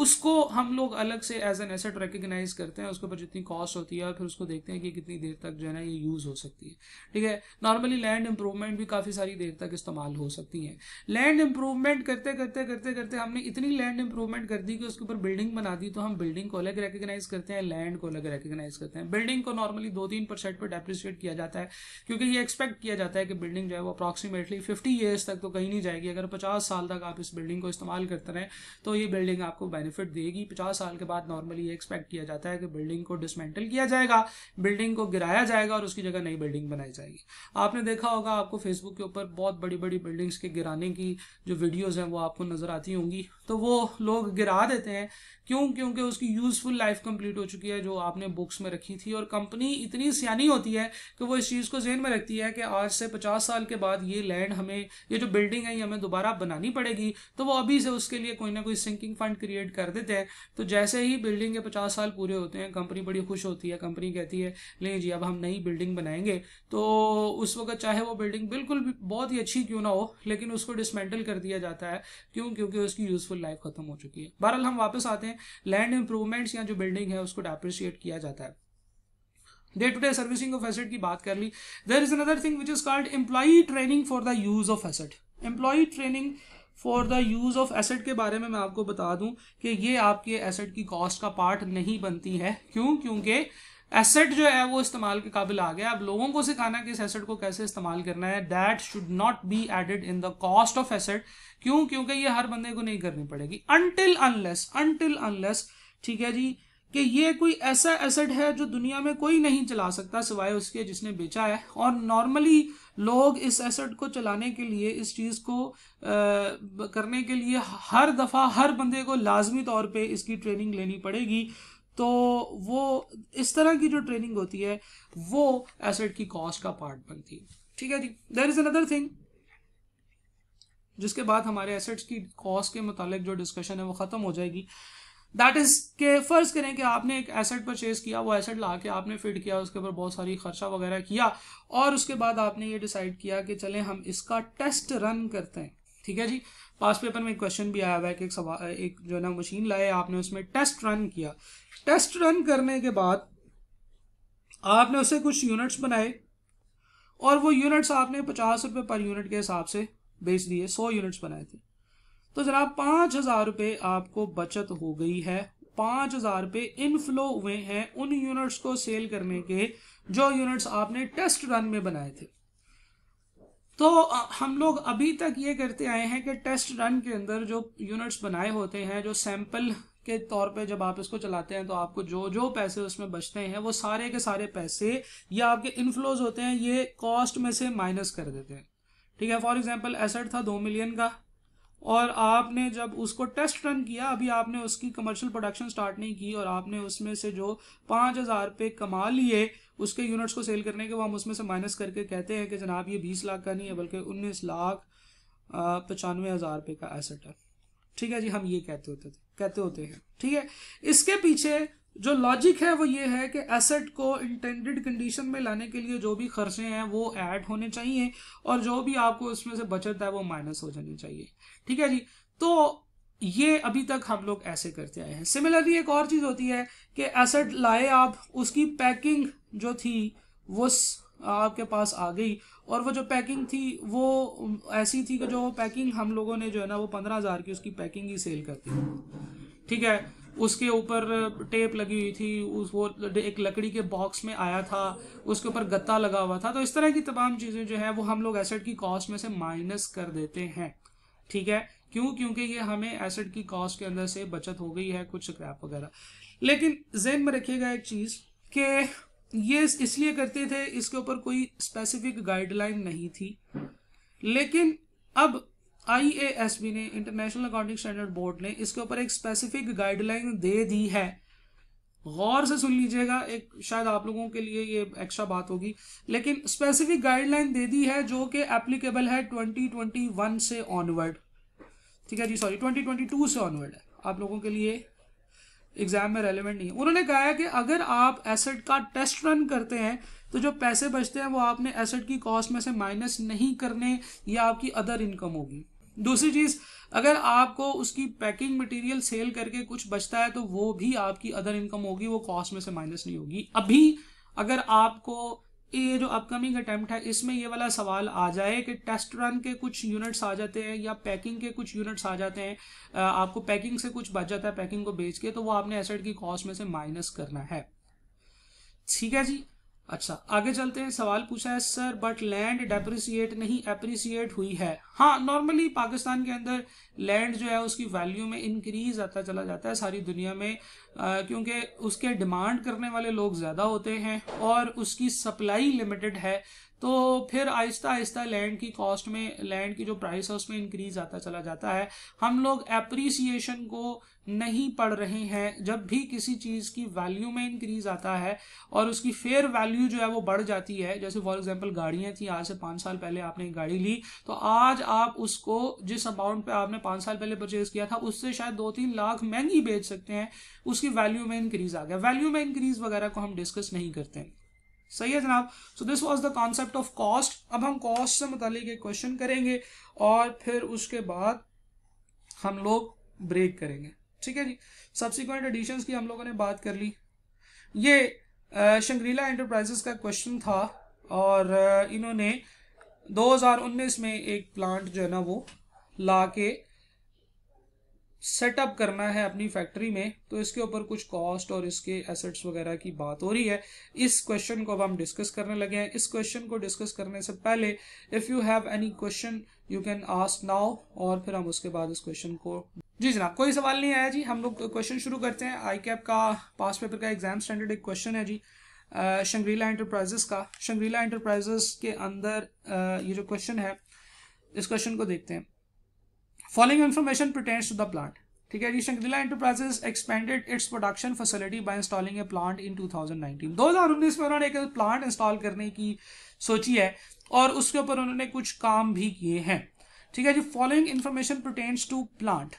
उसको हम लोग अलग से एज एन एसेट रिकग्नाइज करते हैं उसके ऊपर जितनी कॉस्ट होती है और फिर उसको देखते हैं कि कितनी देर तक जो है ना ये यूज़ हो सकती है ठीक है नॉर्मली लैंड इंप्रूवमेंट भी काफ़ी सारी देर तक इस्तेमाल हो सकती है लैंड इंप्रूवमेंट करते करते करते करते हमने इतनी लैंड इंप्रूवमेंट कर दी कि उसके ऊपर बिल्डिंग बना दी तो हम बिल्डिंग को अलग रिकग्नाइज करते हैं लैंड को अलग रिकग्नाइज करते हैं बिल्डिंग को नॉर्मली दो तीन परसेंट पर डेप्रिशिएट किया जाता है क्योंकि ये एक्सपेक्ट किया जाता है कि बिल्डिंग जो है वो अप्रॉक्सीमेटली फिफ्टी ईयर्स तक तो कहीं नहीं जाएगी अगर पचास साल तक आप इस बिल्डिंग को इस्तेमाल करते रहें तो ये बिल्डिंग आपको बेनिफिट देगी पचास साल के बाद नॉर्मली ये एक्सपेक्ट किया जाता है कि बिल्डिंग को डिसमेंटल किया जाएगा बिल्डिंग को गिराया जाएगा और उसकी जगह नई बिल्डिंग बनाई जाएगी आपने देखा होगा आपको फेसबुक के ऊपर बहुत बड़ी बड़ी बिल्डिंग्स के गिराने की जो वीडियोज़ हैं वो आपको नज़र आती होंगी तो वो लोग गिरा देते हैं क्यों क्योंकि उसकी यूज़फुल लाइफ कंप्लीट हो चुकी है जो आपने बुक्स में रखी थी और कंपनी इतनी सियानी होती है कि वो इस चीज़ को जहन में रखती है कि आज से पचास साल के बाद ये लैंड हमें ये जो बिल्डिंग है ये हमें दोबारा बनानी पड़ेगी तो वो अभी से उसके लिए कोई ना कोई सिंकिंग फंड क्रिएट कर देते हैं तो जैसे ही बिल्डिंग के पचास साल पूरे होते हैं कंपनी बड़ी खुश होती है कंपनी कहती है नहीं जी अब हम नई बिल्डिंग बनाएंगे तो उस वक्त चाहे वो बिल्डिंग बिल्कुल बहुत ही अच्छी क्यों ना हो लेकिन उसको डिसमेंटल कर दिया जाता है क्यों क्योंकि उसकी यूज़फुल लाइफ खत्म हो चुकी है बहरहाल हम वापस आते हैं लैंड इंप्रूवमेंट्स या जो बिल्डिंग है उसको डेप्रिशिएट किया जाता है day to day servicing of asset की बात कर ली there is another thing which is called employee training for the use of asset employee training for the use of asset के बारे में मैं आपको बता दूं कि ये आपके एसेट की कॉस्ट का पार्ट नहीं बनती है क्यों क्योंकि एसेट जो है वो इस्तेमाल के काबिल आ गया अब लोगों को सिखाना कि इस एसेट को कैसे इस्तेमाल करना है that should not be added in the cost of asset क्यों क्योंकि ये हर बंदे को नहीं करनी पड़ेगी अनटिल अनलेस अनटिल अनलेस ठीक है जी कि ये कोई ऐसा एसेट है जो दुनिया में कोई नहीं चला सकता सिवाय उसके जिसने बेचा है और नॉर्मली लोग इस एसेट को चलाने के लिए इस चीज़ को आ, करने के लिए हर दफ़ा हर बंदे को लाजमी तौर पे इसकी ट्रेनिंग लेनी पड़ेगी तो वो इस तरह की जो ट्रेनिंग होती है वो एसेट की कॉस्ट का पार्ट बनती है ठीक है जी देर इज अनदर थिंग जिसके बाद हमारे एसेट्स की कॉस्ट के मुतालिक जो डिस्कशन है वो खत्म हो जाएगी दैट इज के फर्ज करें कि आपने एक एसेट परचेज किया वो एसेट ला के आपने फिट किया उसके ऊपर बहुत सारी खर्चा वगैरह किया और उसके बाद आपने ये डिसाइड किया कि चले हम इसका टेस्ट रन करते हैं ठीक है जी पास पेपर में क्वेश्चन भी आया हुआ है कि एक सवाल एक जो है ना मशीन लाए आपने उसमें टेस्ट रन किया टेस्ट रन करने के बाद आपने उसे कुछ यूनिट्स बनाए और वो यूनिट्स आपने पचास रुपये पर यूनिट के हिसाब से बेच दिए सौ यूनिट्स बनाए थे तो जनाब पाँच हज़ार रुपये आपको बचत हो गई है पाँच हज़ार रुपये इनफ्लो हुए हैं उन यूनिट्स को सेल करने के जो यूनिट्स आपने टेस्ट रन में बनाए थे तो हम लोग अभी तक ये करते आए हैं कि टेस्ट रन के अंदर जो यूनिट्स बनाए होते हैं जो सैंपल के तौर पे जब आप इसको चलाते हैं तो आपको जो जो पैसे उसमें बचते हैं वो सारे के सारे पैसे या आपके इनफ्लोज होते हैं ये कॉस्ट में से माइनस कर देते हैं ठीक है फॉर एग्जाम्पल एसेट था दो मिलियन का और आपने जब उसको टेस्ट रन किया अभी आपने उसकी कमर्शियल प्रोडक्शन स्टार्ट नहीं की और आपने उसमें से जो पाँच हज़ार रुपये कमा लिए उसके यूनिट्स को सेल करने के वो हम उसमें से माइनस करके कहते हैं कि जनाब ये बीस लाख का नहीं है बल्कि उन्नीस लाख पचानवे हज़ार रुपये का एसेट है ठीक है जी हम ये कहते होते थे कहते होते हैं ठीक है इसके पीछे जो लॉजिक है वो ये है कि एसेट को इंटेंडेड कंडीशन में लाने के लिए जो भी खर्चे हैं वो ऐड होने चाहिए और जो भी आपको उसमें से बचत है वो माइनस हो जानी चाहिए ठीक है जी तो ये अभी तक हम लोग ऐसे करते आए हैं सिमिलरली एक और चीज़ होती है कि एसेट लाए आप उसकी पैकिंग जो थी वो आपके पास आ गई और वो जो पैकिंग थी वो ऐसी थी कि जो पैकिंग हम लोगों ने जो है ना वो पंद्रह हज़ार की उसकी पैकिंग ही सेल कर दी ठीक है उसके ऊपर टेप लगी हुई थी उस वो एक लकड़ी के बॉक्स में आया था उसके ऊपर गत्ता लगा हुआ था तो इस तरह की तमाम चीज़ें जो है वो हम लोग एसेट की कॉस्ट में से माइनस कर देते हैं ठीक है क्यों क्योंकि ये हमें एसेट की कॉस्ट के अंदर से बचत हो गई है कुछ क्रैप वगैरह लेकिन जेन में रखिएगा एक चीज़ के ये इसलिए करते थे इसके ऊपर कोई स्पेसिफिक गाइडलाइन नहीं थी लेकिन अब आईएएसबी ने इंटरनेशनल अकाउंटिंग स्टैंडर्ड बोर्ड ने इसके ऊपर एक स्पेसिफिक गाइडलाइन दे दी है गौर से सुन लीजिएगा एक शायद आप लोगों के लिए ये एक्स्ट्रा बात होगी लेकिन स्पेसिफिक गाइडलाइन दे दी है जो कि एप्लीकेबल है 2021 से ऑनवर्ड ठीक है जी सॉरी 2022 से ऑनवर्ड है आप लोगों के लिए एग्जाम में रेलिवेंट नहीं है उन्होंने कहा है कि अगर आप एसेट का टेस्ट रन करते हैं तो जो पैसे बचते हैं वो आपने एसेट की कॉस्ट में से माइनस नहीं करने या आपकी अदर इनकम होगी दूसरी चीज अगर आपको उसकी पैकिंग मटेरियल सेल करके कुछ बचता है तो वो भी आपकी अदर इनकम होगी वो कॉस्ट में से माइनस नहीं होगी अभी अगर आपको ये जो अपकमिंग अटेम्प्ट है इसमें ये वाला सवाल आ जाए कि टेस्ट रन के कुछ यूनिट्स आ जाते हैं या पैकिंग के कुछ यूनिट्स आ जाते हैं आपको पैकिंग से कुछ बच जाता है पैकिंग को बेच के तो वो आपने एसेट की कॉस्ट में से माइनस करना है ठीक है जी अच्छा आगे चलते हैं सवाल पूछा है सर बट लैंड डेप्रिसिएट नहीं अप्रिसिएट हुई है हाँ नॉर्मली पाकिस्तान के अंदर लैंड जो है उसकी वैल्यू में इंक्रीज आता चला जाता है सारी दुनिया में क्योंकि उसके डिमांड करने वाले लोग ज़्यादा होते हैं और उसकी सप्लाई लिमिटेड है तो फिर आहिस्ता आहिस्ता लैंड की कॉस्ट में लैंड की जो प्राइस है उसमें इंक्रीज आता चला जाता है हम लोग एप्रिसिएशन को नहीं पढ़ रहे हैं जब भी किसी चीज़ की वैल्यू में इंक्रीज आता है और उसकी फेयर वैल्यू जो है वो बढ़ जाती है जैसे फॉर एग्जांपल गाड़ियाँ थी आज से पाँच साल पहले आपने एक गाड़ी ली तो आज आप उसको जिस अमाउंट पे आपने पाँच साल पहले परचेज किया था उससे शायद दो तीन लाख महंगी बेच सकते हैं उसकी वैल्यू में इंक्रीज आ गया वैल्यू में इंक्रीज वगैरह को हम डिस्कस नहीं करते हैं सही है जनाब so this was the concept of cost अब हम कॉस्ट से मुतालिक एक क्वेश्चन करेंगे और फिर उसके बाद हम लोग ब्रेक करेंगे ठीक है जी सब्सिक्वेंट एडिशन की हम लोगों ने बात कर ली ये शंग्रीला एंटरप्राइजेस का क्वेश्चन था और इन्होंने 2019 में एक प्लांट जो है ना वो ला के सेटअप करना है अपनी फैक्ट्री में तो इसके ऊपर कुछ कॉस्ट और इसके एसेट्स वगैरह की बात हो रही है इस क्वेश्चन को अब हम डिस्कस करने लगे हैं इस क्वेश्चन को डिस्कस करने से पहले if you have any question you can ask now और फिर हम उसके बाद इस क्वेश्चन को जी जनाब कोई सवाल नहीं आया जी हम लोग क्वेश्चन तो शुरू करते हैं आई कैप का पास पेपर का एग्जाम स्टैंडर्ड एक क्वेश्चन है जी शंग्रीला एंटरप्राइजेस का शंग्रीला एंटरप्राइजेस के अंदर ये जो क्वेश्चन है इस क्वेश्चन को देखते हैं following information pertains to the plant ठीक है जी Shangrila enterprises expanded its production facility by installing a plant in 2019 2019 में उन्होंने एक प्लांट इंस्टॉल करने की सोची है और उसके ऊपर उन्होंने कुछ काम भी किए हैं ठीक है जी following information pertains to plant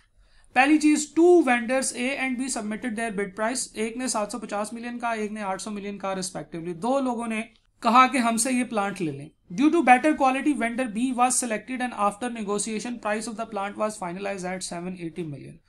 पहली चीज two vendors A and B submitted their bid price एक ने 750 मिलियन का एक ने 800 मिलियन का रिस्पेक्टिवली दो लोगों ने कहा कि हमसे ये प्लांट ले लें due to better quality vendor B was selected and after negotiation price of the plant was finalized at seven eighty million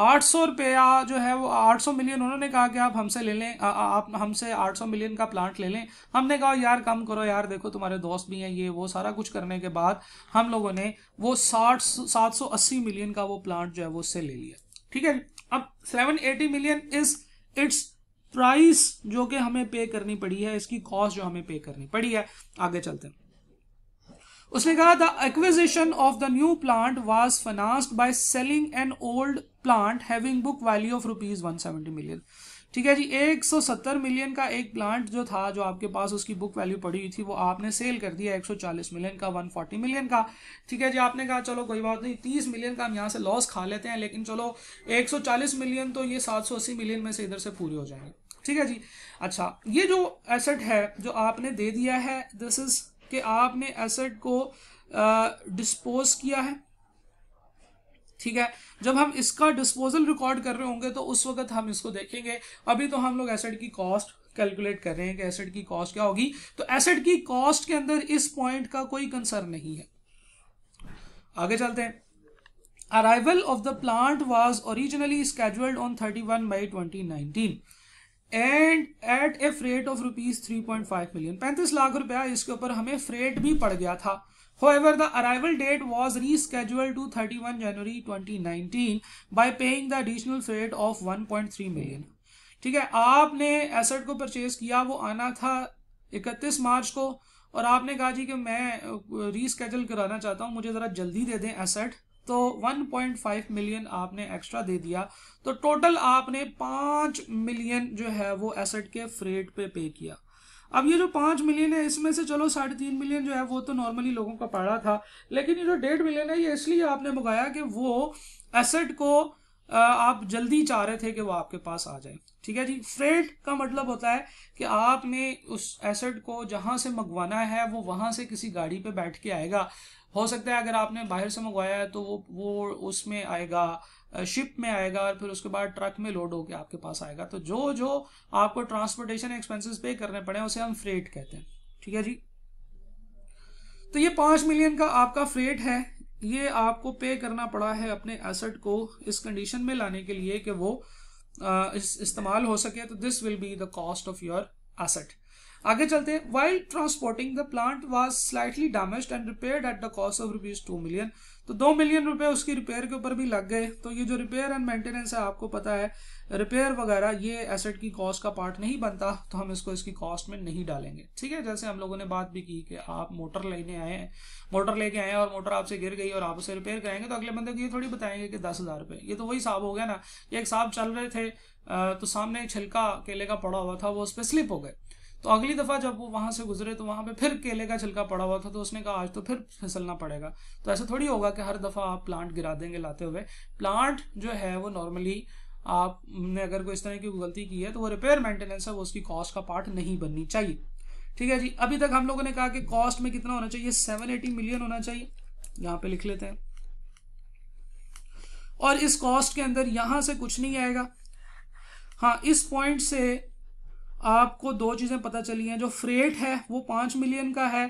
आठ सौ रुपया जो है वो आठ सौ मिलियन उन्होंने कहा कि आप हमसे ले लें आप हमसे आठ सौ मिलियन का प्लांट ले लें हमने कहा यार कम करो यार देखो तुम्हारे दोस्त भी हैं ये वो सारा कुछ करने के बाद हम लोगों ने वो साठ सात सौ अस्सी मिलियन का वो प्लांट जो है वो उससे ले लिया ठीक है अब seven eighty million is its price जो कि हमें पे करनी पड़ी है इसकी कॉस्ट जो हमें पे करनी पड़ी है आगे चलते हैं उसने कहा the acquisition of the new plant was financed by selling an old plant having book value of rupees one seventy million ठीक है जी 170 मिलियन का एक प्लांट जो था जो आपके पास उसकी बुक वैल्यू पड़ी हुई थी वो आपने सेल कर दिया 140 मिलियन का 140 मिलियन का ठीक है जी आपने कहा चलो कोई बात नहीं 30 मिलियन का हम यहाँ से लॉस खा लेते हैं लेकिन चलो 140 मिलियन तो ये 780 मिलियन में से इधर से पूरे हो जाएंगे ठीक है जी अच्छा ये जो एसेट है जो आपने दे दिया है दिस इज कि आपने एसेट को डिस्पोज किया है ठीक है जब हम इसका डिस्पोजल रिकॉर्ड कर रहे होंगे तो उस वक्त हम इसको देखेंगे अभी तो हम लोग एसेट की कॉस्ट कैलकुलेट कर रहे हैं कि एसेट की कॉस्ट क्या होगी तो एसेट की कॉस्ट के अंदर इस पॉइंट का कोई कंसर्न नहीं है आगे चलते हैं the plant was originally was on thirty one 31 twenty 2019 and at a freight of rupees three point five million पैंतीस लाख रुपया इसके ऊपर हमें फ्रेट भी पड़ गया था However, the arrival date was rescheduled to 31 January 2019 by paying the additional freight of 1.3 million. ठीक है आपने एसेट को परचेज किया वो आना था 31 मार्च को और आपने कहा जी कि मैं रीस्केजल कराना चाहता हूँ मुझे ज़रा जल्दी दे दें एसेट तो 1.5 मिलियन आपने एक्स्ट्रा दे दिया तो टोटल आपने पांच मिलियन जो है वो एसेट के फ्रेट पे पे किया अब ये जो 5 मिलियन है इसमें से चलो साढ़े तीन मिलियन जो है वो तो नॉर्मली लोगों का पड़ा था लेकिन ये जो डेढ़ मिलियन है ये इसलिए आपने मंगाया कि वो एसेट को आप जल्दी चाह रहे थे कि वो आपके पास आ जाए ठीक है जी फ्रेट का मतलब होता है कि आपने उस एसेट को जहां से मंगवाना है वो वहां से किसी गाड़ी पे बैठ के आएगा हो सकता है अगर आपने बाहर से मंगवाया है तो वो वो उसमें आएगा शिप में आएगा और फिर उसके बाद ट्रक में लोड होकर आपके पास आएगा तो जो जो आपको ट्रांसपोर्टेशन एक्सपेंसेस पे करने पड़े उसे हम फ्रेट कहते हैं ठीक है जी तो ये पांच मिलियन का आपका फ्रेट है ये आपको पे करना पड़ा है अपने एसेट को इस कंडीशन में लाने के लिए कि वो इस, इस्तेमाल हो सके तो this will be the cost of your asset आगे चलते हैं while transporting the plant was slightly damage and repair at the cost of rupees two million तो दो मिलियन रुपए उसकी रिपेयर के ऊपर भी लग गए तो ये जो रिपेयर एंड मेंटेनेंस है आपको पता है रिपेयर वगैरह ये एसेट की कॉस्ट का पार्ट नहीं बनता तो हम इसको इसकी कॉस्ट में नहीं डालेंगे ठीक है जैसे हम लोगों ने बात भी की कि आप मोटर लेने आए हैं मोटर लेके आए और मोटर आपसे गिर गई और आप उसे रिपेयर कराएंगे तो अगले बंदे को ये थोड़ी बताएंगे कि दस हज़ार रुपये ये तो वही साहब हो गया ना ये एक साहब चल रहे थे तो सामने छिलका केले का पड़ा हुआ था वो उस पर स्लिप हो गए तो अगली दफ़ा जब वो वहां से गुजरे तो वहां पे फिर केले का छिलका पड़ा हुआ था तो उसने कहा आज तो फिर फिसलना पड़ेगा तो ऐसा थोड़ी होगा कि हर दफ़ा आप प्लांट गिरा देंगे लाते हुए प्लांट जो है वो नॉर्मली आपने अगर कोई इस तरह की गलती की है तो वो रिपेयर मेंटेनेंस है वो उसकी कॉस्ट का पार्ट नहीं बननी चाहिए ठीक है जी अभी तक हम लोगों ने कहा कि कॉस्ट में कितना होना चाहिए सेवन एटी मिलियन होना चाहिए यहाँ पे लिख लेते हैं और इस कॉस्ट के अंदर यहां से कुछ नहीं आएगा हाँ इस पॉइंट से आपको दो चीज़ें पता चली हैं जो फ्रेट है वो पाँच मिलियन का है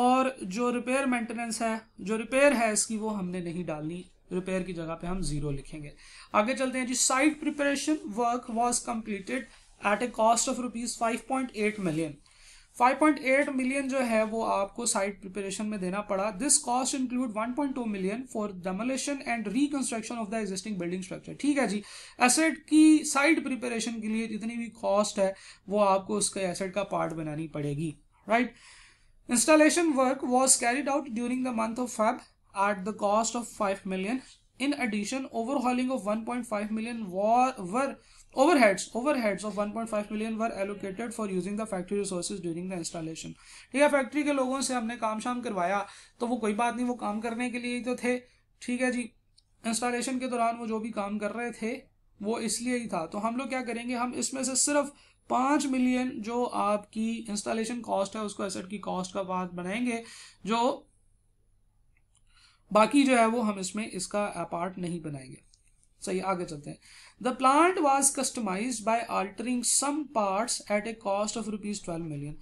और जो रिपेयर मेंटेनेंस है जो रिपेयर है इसकी वो हमने नहीं डालनी रिपेयर की जगह पे हम जीरो लिखेंगे आगे चलते हैं जी site preparation work was completed at a cost of rupees five point eight million 5.8 million जो है वो आपको साइट प्रिपरेशन में देना पड़ा this cost include 1.2 million for demolition and reconstruction of the existing building structure ठीक है जी एसेट की साइट प्रिपरेशन के लिए जितनी भी कॉस्ट है वो आपको उसके एसेट का पार्ट बनानी पड़ेगी right installation work was carried out during the month of Feb at the cost of five million in addition overhauling of one point five million were Overheads overheads of 1.5 million were allocated for using the factory resources during the installation. ठीक है factory के लोगों से हमने काम शाम करवाया तो वो कोई बात नहीं वो काम करने के लिए ही तो थे ठीक है जी इंस्टॉलेशन के दौरान वो जो भी काम कर रहे थे वो इसलिए ही था तो हम लोग क्या करेंगे हम इसमें से सिर्फ पाँच मिलियन जो आपकी इंस्टॉलेशन कॉस्ट है उसको एसेट की कॉस्ट का बात बनाएंगे जो बाकी जो है वो हम इसमें इसका पार्ट नहीं बनाएंगे सही आगे चलते हैं The plant was customized by altering some parts at a cost of rupees 12 million.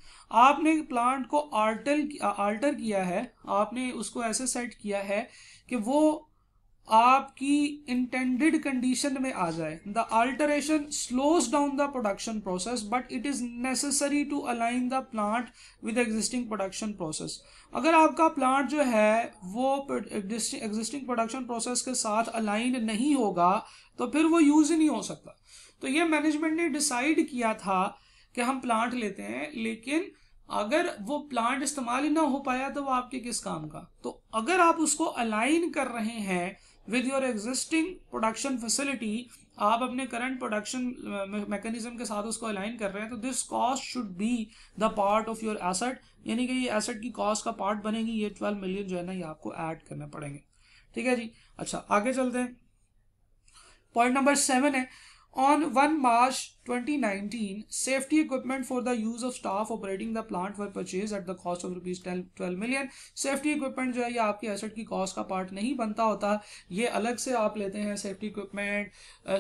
आपने प्लांट को आल्टर आल्टर किया है आपने उसको ऐसे सेट किया है कि वो आपकी इंटेंडेड कंडीशन में आ जाए the alteration slows down the production process but it is necessary to align the plant with existing production process अगर आपका प्लांट जो है वो एग्जिस्टिंग प्रोडक्शन प्रोसेस के साथ अलाइन नहीं होगा तो फिर वो यूज ही नहीं हो सकता तो ये मैनेजमेंट ने डिसाइड किया था कि हम प्लांट लेते हैं लेकिन अगर वो प्लांट इस्तेमाल ही ना हो पाया तो वो आपके किस काम का तो अगर आप उसको अलाइन कर रहे हैं with your existing production facility आप अपने करंट प्रोडक्शन मैकेनिज्म के साथ उसको अलाइन कर रहे हैं तो this cost should be the part of your asset यानी कि ये एसेट की कॉस्ट का पार्ट बनेगी ये ट्वेल्व मिलियन जो है ना ये आपको ऐड करना पड़ेंगे ठीक है जी अच्छा आगे चलते हैं पॉइंट नंबर सेवन है On 1 March 2019, safety equipment for the use of staff operating the plant were purchased at the cost of rupees 12 million. Safety equipment जो है ये आपकी एसेट की कॉस्ट का पार्ट नहीं बनता होता ये अलग से आप लेते हैं सेफ्टी इक्विपमेंट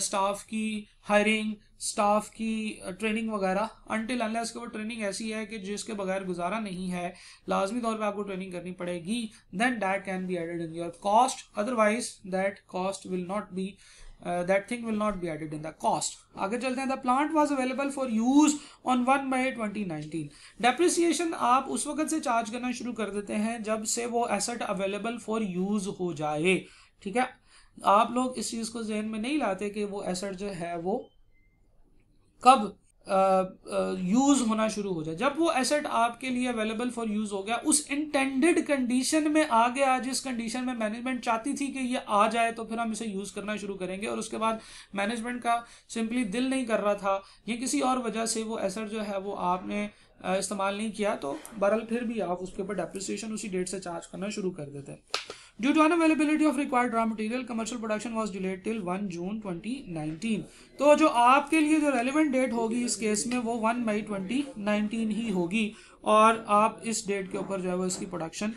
स्टाफ की हायरिंग स्टाफ की ट्रेनिंग वगैरह अनटिल अनलेस के वो ट्रेनिंग ऐसी है कि जिसके बगैर गुजारा नहीं है लाजमी तौर पे आपको ट्रेनिंग करनी पड़ेगी then that can be added in your cost otherwise that cost will not be Uh, that thing will not be added in the cost. आगे चलते हैं the plant was available for use on 1 May 2019. Depreciation आप उस वक्त से charge करना शुरू कर देते हैं जब से वो एसेट अवेलेबल फॉर यूज हो जाए ठीक है आप लोग इस चीज को जहन में नहीं लाते कि वो एसेट जो है वो कब यूज़ होना शुरू हो जाए जब वो एसेट आपके लिए अवेलेबल फॉर यूज़ हो गया उस इंटेंडेड कंडीशन में आ गया जिस कंडीशन में मैनेजमेंट चाहती थी कि ये आ जाए तो फिर हम इसे यूज़ करना शुरू करेंगे और उसके बाद मैनेजमेंट का सिंपली दिल नहीं कर रहा था ये किसी और वजह से वो एसेट जो है वो आपने इस्तेमाल नहीं किया तो बहरल फिर भी आप उसके ऊपर डेप्रिसिएशन उसी डेट से चार्ज करना शुरू कर देते हैं Due to unavailability of required raw material, commercial production was delayed till 1 June 2019. तो जो आपके लिए जो रेलिवेंट डेट होगी इस केस में वो वन मई नाइनटीन ही होगी और आप इस डेट के ऊपर जो है वो इसकी प्रोडक्शन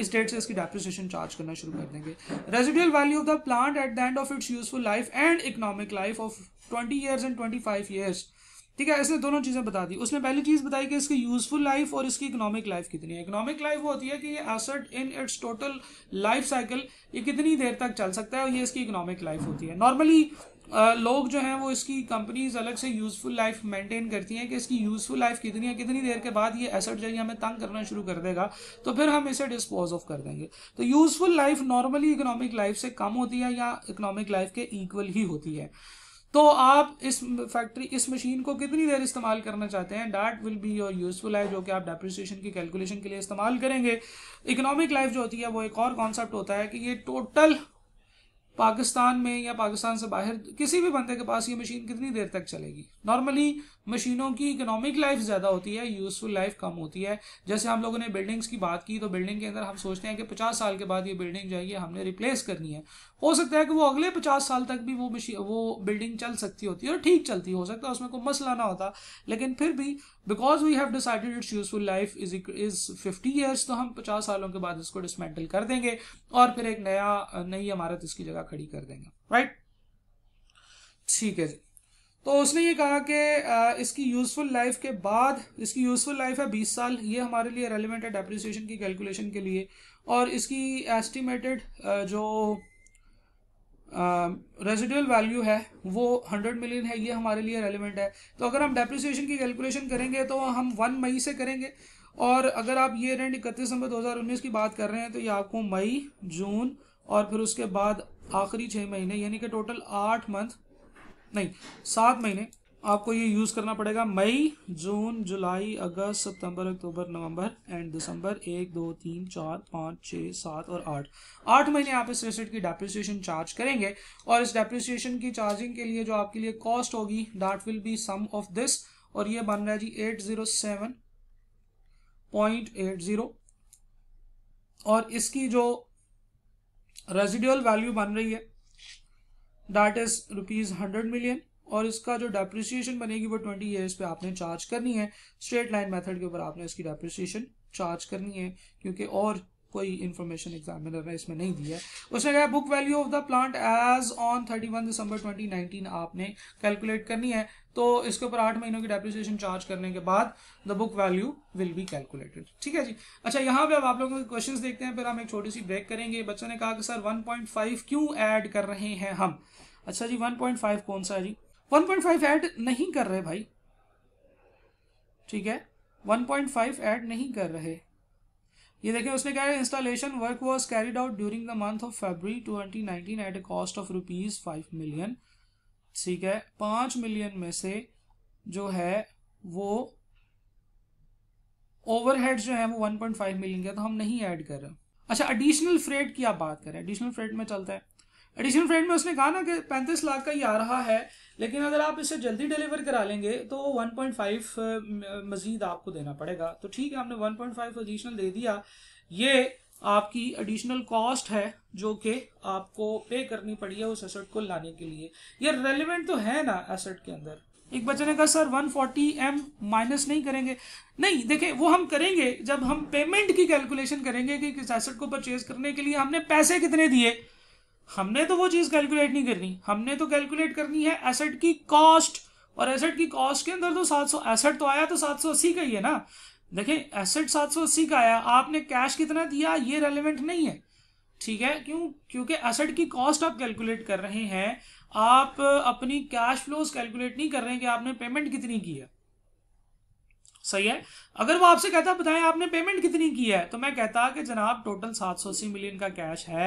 इस डेट से इसकी डेप्रिसिएशन चार्ज करना शुरू कर देंगे residual value of the plant at the end of its useful life and economic life of 20 years and 25 years ठीक है इसने दोनों चीज़ें बता दी उसने पहली चीज़ बताई कि इसकी यूजफुल लाइफ और इसकी इकोनॉमिक लाइफ कितनी है इकोनॉमिक लाइफ वो होती है कि ये asset in its total life cycle ये कितनी देर तक चल सकता है और ये इसकी इकोनॉमिक लाइफ होती है नॉर्मली लोग जो हैं वो इसकी कंपनीज अलग से यूजफुल लाइफ मेंटेन करती हैं कि इसकी यूजफुल लाइफ कितनी है कितनी देर के बाद ये एसेट जो है हमें तंग करना शुरू कर देगा तो फिर हम इसे डिस्पोज ऑफ कर देंगे तो useful life normally economic life से कम होती है या इकोनॉमिक लाइफ के इक्वल ही होती है तो आप इस फैक्ट्री इस मशीन को कितनी देर इस्तेमाल करना चाहते हैं that will be your useful है जो कि आप डेप्रिसिएशन की कैलकुलेशन के लिए इस्तेमाल करेंगे इकोनॉमिक लाइफ जो होती है वो एक और कॉन्सेप्ट होता है कि ये टोटल पाकिस्तान में या पाकिस्तान से बाहर किसी भी बंदे के पास ये मशीन कितनी देर तक चलेगी नॉर्मली मशीनों की इकोनॉमिक लाइफ ज़्यादा होती है यूजफुल लाइफ कम होती है जैसे हम लोगों ने बिल्डिंग्स की बात की तो बिल्डिंग के अंदर हम सोचते हैं कि पचास साल के बाद ये बिल्डिंग जाइए हमने रिप्लेस करनी है हो सकता है कि वो अगले पचास साल तक भी वो मशीन वो बिल्डिंग चल सकती होती है और ठीक चलती हो सकता है उसमें कोई मसला ना होता लेकिन फिर भी because we have decided its useful life is is fifty years तो हम पचास सालों के बाद इसको डिसमेंटल कर देंगे और फिर एक नया नई इमारत इसकी जगह खड़ी कर देंगे राइट ठीक है जी तो उसने ये कहा कि इसकी यूज़फुल लाइफ के बाद इसकी यूज़फुल लाइफ है बीस साल ये हमारे लिए रेलिवेंट है डेप्रिसिएशन की कैलकुलेशन के लिए और इसकी एस्टिमेटेड जो रेजिडुअल uh, वैल्यू है वो हंड्रेड मिलियन है ये हमारे लिए रेलिवेंट है तो अगर हम डेप्रिसिएशन की कैलकुलेशन करेंगे तो हम वन मई से करेंगे और अगर आप ये रेंट इकतीस दिसंबर 2019 की बात कर रहे हैं तो ये आपको मई जून और फिर उसके बाद आखिरी छः महीने यानी कि टोटल आठ मंथ नहीं सात महीने आपको ये यूज़ करना पड़ेगा मई जून जुलाई अगस्त सितंबर अक्टूबर नवंबर एंड दिसंबर एक दो तीन चार पाँच छः सात और आठ आठ महीने आप इस रेसिट की डेप्रिसिएशन चार्ज करेंगे और इस डेप्रिसिएशन की चार्जिंग के लिए जो आपके लिए कॉस्ट होगी that will be sum of this और ये बन रहा है जी at zero seven point eight zero और इसकी जो रेजिडुअल वैल्यू बन रही है that is rupees hundred million और इसका जो डेप्रिसिएशन बनेगी वो ट्वेंटी ईयर्स पे आपने चार्ज करनी है स्ट्रेट लाइन मेथड के ऊपर आपने इसकी डेप्रिसिएशन चार्ज करनी है क्योंकि और कोई इन्फॉर्मेशन एग्जामिनर ने इसमें नहीं दिया है उसने कहा book value of the plant as on one December nineteen आपने कैलकुलेट करनी है तो इसके ऊपर आठ महीनों की डेप्रिसिएशन चार्ज करने के बाद the book value will be calculated ठीक है जी अच्छा यहाँ पे अब आप लोगों के क्वेश्चन देखते हैं फिर हम एक छोटी सी ब्रेक करेंगे बच्चों ने कहा कि सर फाइव क्यों एड कर रहे हैं हम अच्छा जी 1.5 कौन सा है जी 1.5 ऐड नहीं कर रहे भाई ठीक है 1.5 ऐड नहीं कर रहे ये देखें उसने कहा है installation work was carried out during the month of February 2019 at a cost of rupees five million ठीक है पाँच मिलियन में से जो है वो ओवरहेड जो है वो 1.5 मिलियन का तो हम नहीं ऐड कर रहे अच्छा एडिशनल फ्रेट की आप बात करें एडिशनल फ्रेट में चलता है एडिशनल फ्रेंड में उसने कहा ना कि पैंतीस लाख का ही आ रहा है लेकिन अगर आप इसे जल्दी डिलीवर करा लेंगे तो 1.5 मजीद आपको देना पड़ेगा तो ठीक है हमने 1.5 एडिशनल दे दिया ये आपकी एडिशनल कॉस्ट है जो कि आपको पे करनी पड़ी है उस एसेट को लाने के लिए ये रेलिवेंट तो है ना एसेट के अंदर एक बच्चे ने कहा सर 140 फोर्टी एम माइनस नहीं करेंगे नहीं देखें वो हम करेंगे जब हम पेमेंट की कैलकुलेशन करेंगे कि किस एसेट को परचेज करने के लिए हमने पैसे कितने दिए हमने तो वो चीज कैलकुलेट नहीं करनी हमने तो कैलकुलेट करनी है एसेट की कॉस्ट और एसेट की कॉस्ट के अंदर तो 700 एसेट तो आया तो 780 का ही है ना देखें एसेट 780 का आया आपने कैश कितना दिया ये रेलिवेंट नहीं है ठीक है क्यों क्योंकि एसेट की कॉस्ट आप कैलकुलेट कर रहे हैं आप अपनी कैश फ्लोज कैलकुलेट नहीं कर रहे हैं कि आपने पेमेंट कितनी की है सही है अगर वो आपसे कहता बताएं आपने पेमेंट कितनी की है तो मैं कहता कि जनाब टोटल सात सौ अस्सी मिलियन का कैश है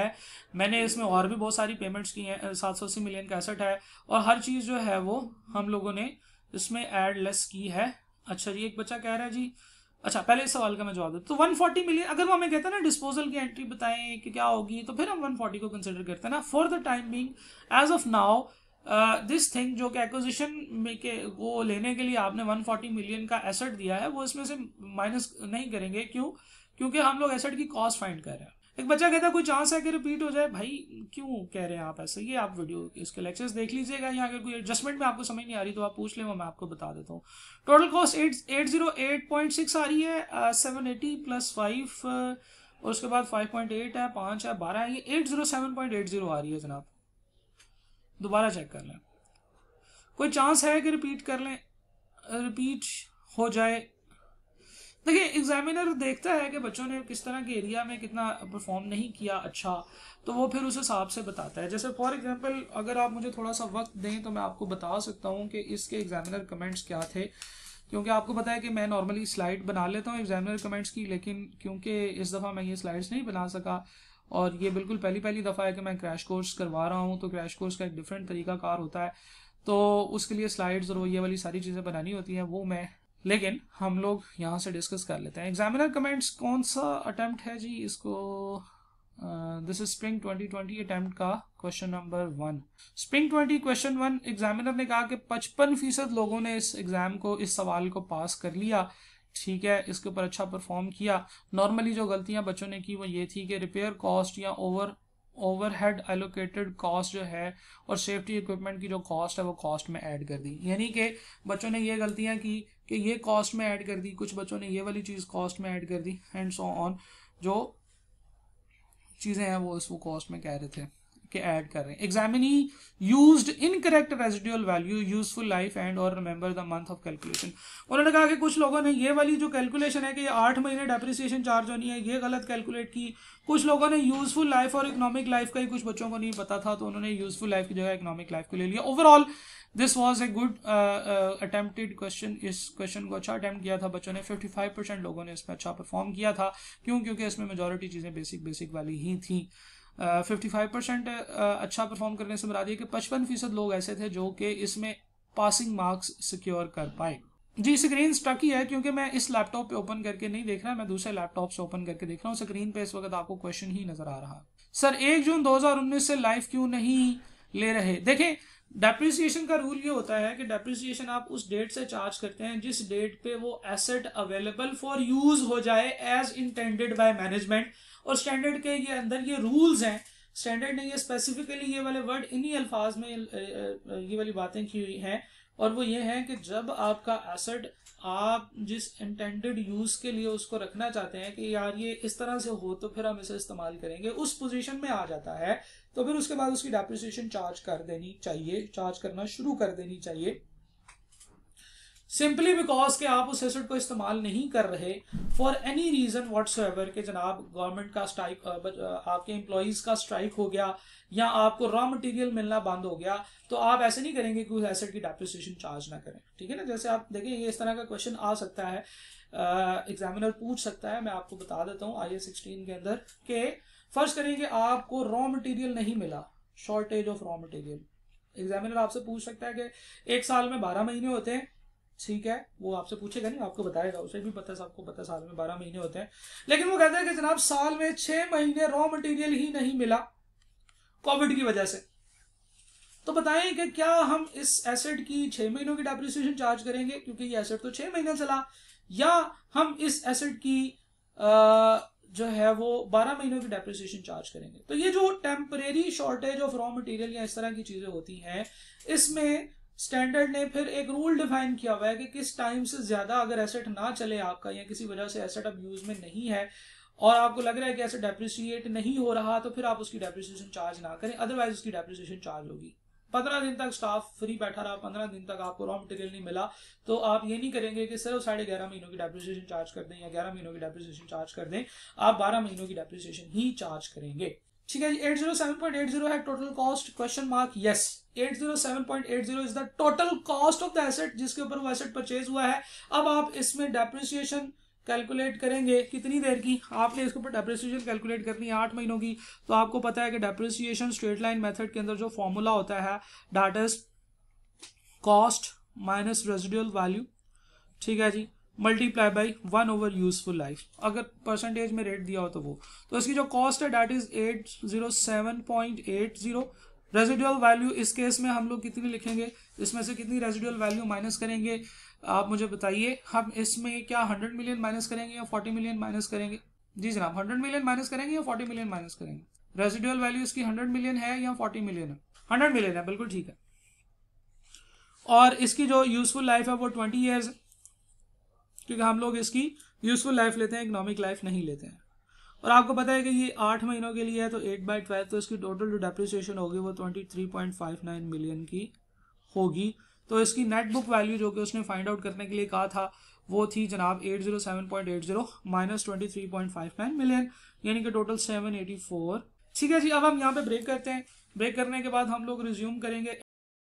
मैंने इसमें और भी बहुत सारी पेमेंट्स की हैं सात सौ अस्सी मिलियन का एसेट है और हर चीज़ जो है वो हम लोगों ने इसमें एड लेस की है अच्छा जी एक बच्चा कह रहा है जी अच्छा पहले इस सवाल का मैं जवाब दू तो फोर्टी मिलियन अगर वो हमें कहता है ना डिस्पोजल की एंट्री बताएं कि क्या होगी तो फिर हम फोर्टी को कंसिडर करते हैं ना for the time being as of now this thing जो कि एक्विजिशन के वो लेने के लिए आपने 140 मिलियन का एसेट दिया है वो इसमें से माइनस नहीं करेंगे क्यों क्योंकि हम लोग एसेट की कॉस्ट फाइंड कर रहे हैं एक बच्चा कहता है कोई चांस है कि रिपीट हो जाए भाई क्यों कह रहे हैं आप ऐसे ये आप वीडियो इसके लेक्चर्स देख लीजिएगा या अगर कोई एडजस्टमेंट में आपको समझ नहीं आ रही तो आप पूछ लें मैं आपको बता देता हूँ total cost at at zero eight point six आ रही है सेवन एटी प्लस फाइव और उसके बाद फाइव पॉइंट एट है पाँच है बारह है ये eight zero seven point eight zero आ रही है जनाब दोबारा चेक कर लें कोई चांस है कि रिपीट कर लें रिपीट हो जाए देखिए एग्जामिनर देखता है कि बच्चों ने किस तरह के एरिया में कितना परफॉर्म नहीं किया अच्छा तो वो फिर उस हिसाब से बताता है जैसे फॉर एग्जांपल अगर आप मुझे थोड़ा सा वक्त दें तो मैं आपको बता सकता हूँ कि इसके एग्जामिनर कमेंट्स क्या थे क्योंकि आपको पता है कि मैं नॉर्मली स्लाइड बना लेता हूँ एग्जामिनर कमेंट्स की लेकिन क्योंकि इस दफ़ा मैं ये स्लाइड्स नहीं बना सका और ये बिल्कुल पहली पहली दफ़ा है कि मैं क्रैश कोर्स करवा रहा हूँ तो क्रैश कोर्स का एक डिफरेंट तरीका कार होता है तो उसके लिए स्लाइड्स और वो ये वाली सारी चीज़ें बनानी होती हैं वो मैं लेकिन हम लोग यहाँ से डिस्कस कर लेते हैं एग्जामिनर कमेंट्स कौन सा अटैम्प्ट है जी इसको दिस इज स्प्रिंग 2020 अटैम्प्ट का question number one spring 20 question one examiner ने कहा कि पचपन फीसद लोगों ने इस एग्जाम को इस सवाल को पास कर लिया ठीक है इसके ऊपर अच्छा परफॉर्म किया नॉर्मली जो गलतियां बच्चों ने की वो ये थी कि रिपेयर कॉस्ट या ओवर ओवरहेड एलोकेटेड कॉस्ट जो है और सेफ्टी इक्विपमेंट की जो कॉस्ट है वो कॉस्ट में ऐड कर दी यानी कि बच्चों ने ये गलतियां की कि ये कॉस्ट में ऐड कर दी कुछ बच्चों ने ये वाली चीज़ कॉस्ट में ऐड कर दी एंड सो ऑन जो चीज़ें हैं वो इस वो कॉस्ट में कह रहे थे के ऐड कर रहे हैं examinee use in correct residual value useful life and और remember the month of calculation उन्होंने कहा कि कुछ लोगों ने ये वाली जो कैलकुलेशन है कि आठ महीने डेप्रिसिएशन चार्ज होनी है ये गलत कैलकुलेट की कुछ लोगों ने यूजफुल लाइफ और इकोनॉमिक लाइफ का ही कुछ बच्चों को नहीं पता था तो उन्होंने यूजफुल लाइफ की जगह इकोनॉमिक लाइफ को ले लिया overall this was a good attempted question इस क्वेश्चन को अच्छा अटैम्प्ट किया था बच्चों ने फिफ्टी फाइव परसेंट लोगों ने इसमें अच्छा परफॉर्म किया था क्यों क्योंकि इसमें मेजोरिटी चीज़ें बेसिक बेसिक वाली ही थी फिफ्टी फाइव परसेंट अच्छा परफॉर्म करने से मरा दिए कि पचपन फीसद लोग ऐसे थे जो कि इसमें पासिंग मार्क्स सिक्योर कर पाए जी स्क्रीन स्टक ही है क्योंकि मैं इस लैपटॉप पे ओपन करके नहीं देख रहा मैं दूसरे लैपटॉप से ओपन करके देख रहा हूँ स्क्रीन पे इस वक्त आपको क्वेश्चन ही नजर आ रहा सर एक जून दो से लाइव क्यों नहीं ले रहे देखे डेप्रिसिएशन का रूल ये होता है कि डेप्रिसिएशन आप उस डेट से चार्ज करते हैं जिस डेट पे वो एसेट अवेलेबल फॉर यूज हो जाए एज इंटेंडेड बाय मैनेजमेंट और स्टैंडर्ड के ये अंदर ये रूल्स हैं स्टैंडर्ड ने ये स्पेसिफिकली ये वाले वर्ड इन्हीं अल्फाज में ये वाली बातें की हुई हैं और वो ये है कि जब आपका एसेट आप जिस इंटेंडेड यूज के लिए उसको रखना चाहते हैं कि यार ये इस तरह से हो तो फिर हम इसे इस्तेमाल करेंगे उस पोजीशन में आ जाता है तो फिर उसके बाद उसकी डेप्रिसिएशन चार्ज कर देनी चाहिए चार्ज करना शुरू कर देनी चाहिए सिंपली बिकॉज के आप उस एसेट को इस्तेमाल नहीं कर रहे फॉर एनी रीजन वट्स के जनाब गवर्नमेंट का स्ट्राइक आपके एम्प्लॉज का स्ट्राइक हो गया या आपको रॉ मटेरियल मिलना बंद हो गया तो आप ऐसे नहीं करेंगे कि उस एसेट की डेप्रिसिएशन चार्ज ना करें ठीक है ना जैसे आप देखें ये इस तरह का क्वेश्चन आ सकता है एग्जामिनर पूछ सकता है मैं आपको बता देता हूँ आई सिक्सटीन के अंदर के फर्स्ट करें कि आपको रॉ मटेरियल नहीं मिला shortage of raw material examiner आपसे पूछ सकता है कि एक साल में बारह महीने होते हैं ठीक है वो आपसे पूछेगा नहीं आपको बताएगा उसे भी पता है आपको पता है साल में बारह महीने होते हैं लेकिन वो कहते हैं कि जनाब साल में छह महीने रॉ मटेरियल ही नहीं मिला कोविड की वजह से तो बताएं कि क्या हम इस एसेट की छह महीनों की डेप्रिसिएशन चार्ज करेंगे क्योंकि ये एसेट तो छह महीना चला या हम इस एसेट की आ, जो है वो बारह महीनों की डेप्रिसिएशन चार्ज करेंगे तो ये जो temporary shortage of raw material या इस तरह की चीजें होती हैं इसमें स्टैंडर्ड ने फिर एक रूल डिफाइन किया हुआ है कि किस टाइम से ज़्यादा अगर एसेट ना चले आपका या किसी वजह से एसेट अब यूज़ में नहीं है और आपको लग रहा है कि ऐसे डेप्रिसिएट नहीं हो रहा तो फिर आप उसकी डेप्रिसिएशन चार्ज ना करें अदरवाइज उसकी डेप्रिसिएशन चार्ज होगी पंद्रह दिन तक स्टाफ फ्री बैठा रहा पंद्रह दिन तक आपको रॉ मटेरियल नहीं मिला तो आप ये नहीं करेंगे कि सिर्फ साढ़े ग्यारह महीनों की डेप्रिसिएशन चार्ज कर दें या ग्यारह महीनों की डेप्रिसिएशन चार्ज कर दें आप बारह महीनों की डेप्रिसिएशन ही चार्ज करेंगे ठीक है eight zero seven point eight zero है total cost question mark yes eight zero seven point eight zero is the total cost of the asset जिसके ऊपर वो एसेट परचेज हुआ है अब आप इसमें डेप्रिसिएशन कैलकुलेट करेंगे कितनी देर की आपने इसके ऊपर डेप्रिसिएशन कैलकुलेट करनी है आठ महीनों की तो आपको पता है कि डेप्रिसिएशन स्ट्रेट लाइन मेथड के अंदर जो फॉर्मूला होता है that's cost minus residual value ठीक है जी multiply by one over useful life अगर परसेंटेज में रेट दिया हो तो वो तो इसकी जो कॉस्ट है that is eight zero seven point eight zero residual value इस केस में हम लोग कितनी लिखेंगे इसमें से कितनी रेजिडुअल वैल्यू माइनस करेंगे आप मुझे बताइए हम इसमें क्या हंड्रेड मिलियन माइनस करेंगे या फोर्टी मिलियन माइनस करेंगे जी जनाब हंड्रेड मिलियन माइनस करेंगे या फोर्टी मिलियन माइनस करेंगे रेजिडुअल वैल्यू इसकी हंड्रेड मिलियन है या फोर्टी मिलियन है हंड्रेड मिलियन है बिल्कुल ठीक है और इसकी जो यूजफुल लाइफ है वो ट्वेंटी ईयर्स है क्योंकि हम लोग इसकी यूजफुल लाइफ लेते हैं इकोनॉमिक लाइफ नहीं लेते हैं और आपको पता है कि ये आठ महीनों के लिए है तो एट बाई ट्वेल्व तो इसकी टोटल जो डेप्रिसिएशन होगी वो twenty three point five nine million की होगी तो इसकी नेट बुक वैल्यू जो कि उसने फाइंड आउट करने के लिए कहा था वो थी जनाब eight zero seven point eight zero minus twenty three point five nine million यानी कि टोटल सेवन एटी फोर ठीक है जी अब हम यहाँ पे ब्रेक करते हैं ब्रेक करने के बाद हम लोग रिज्यूम करेंगे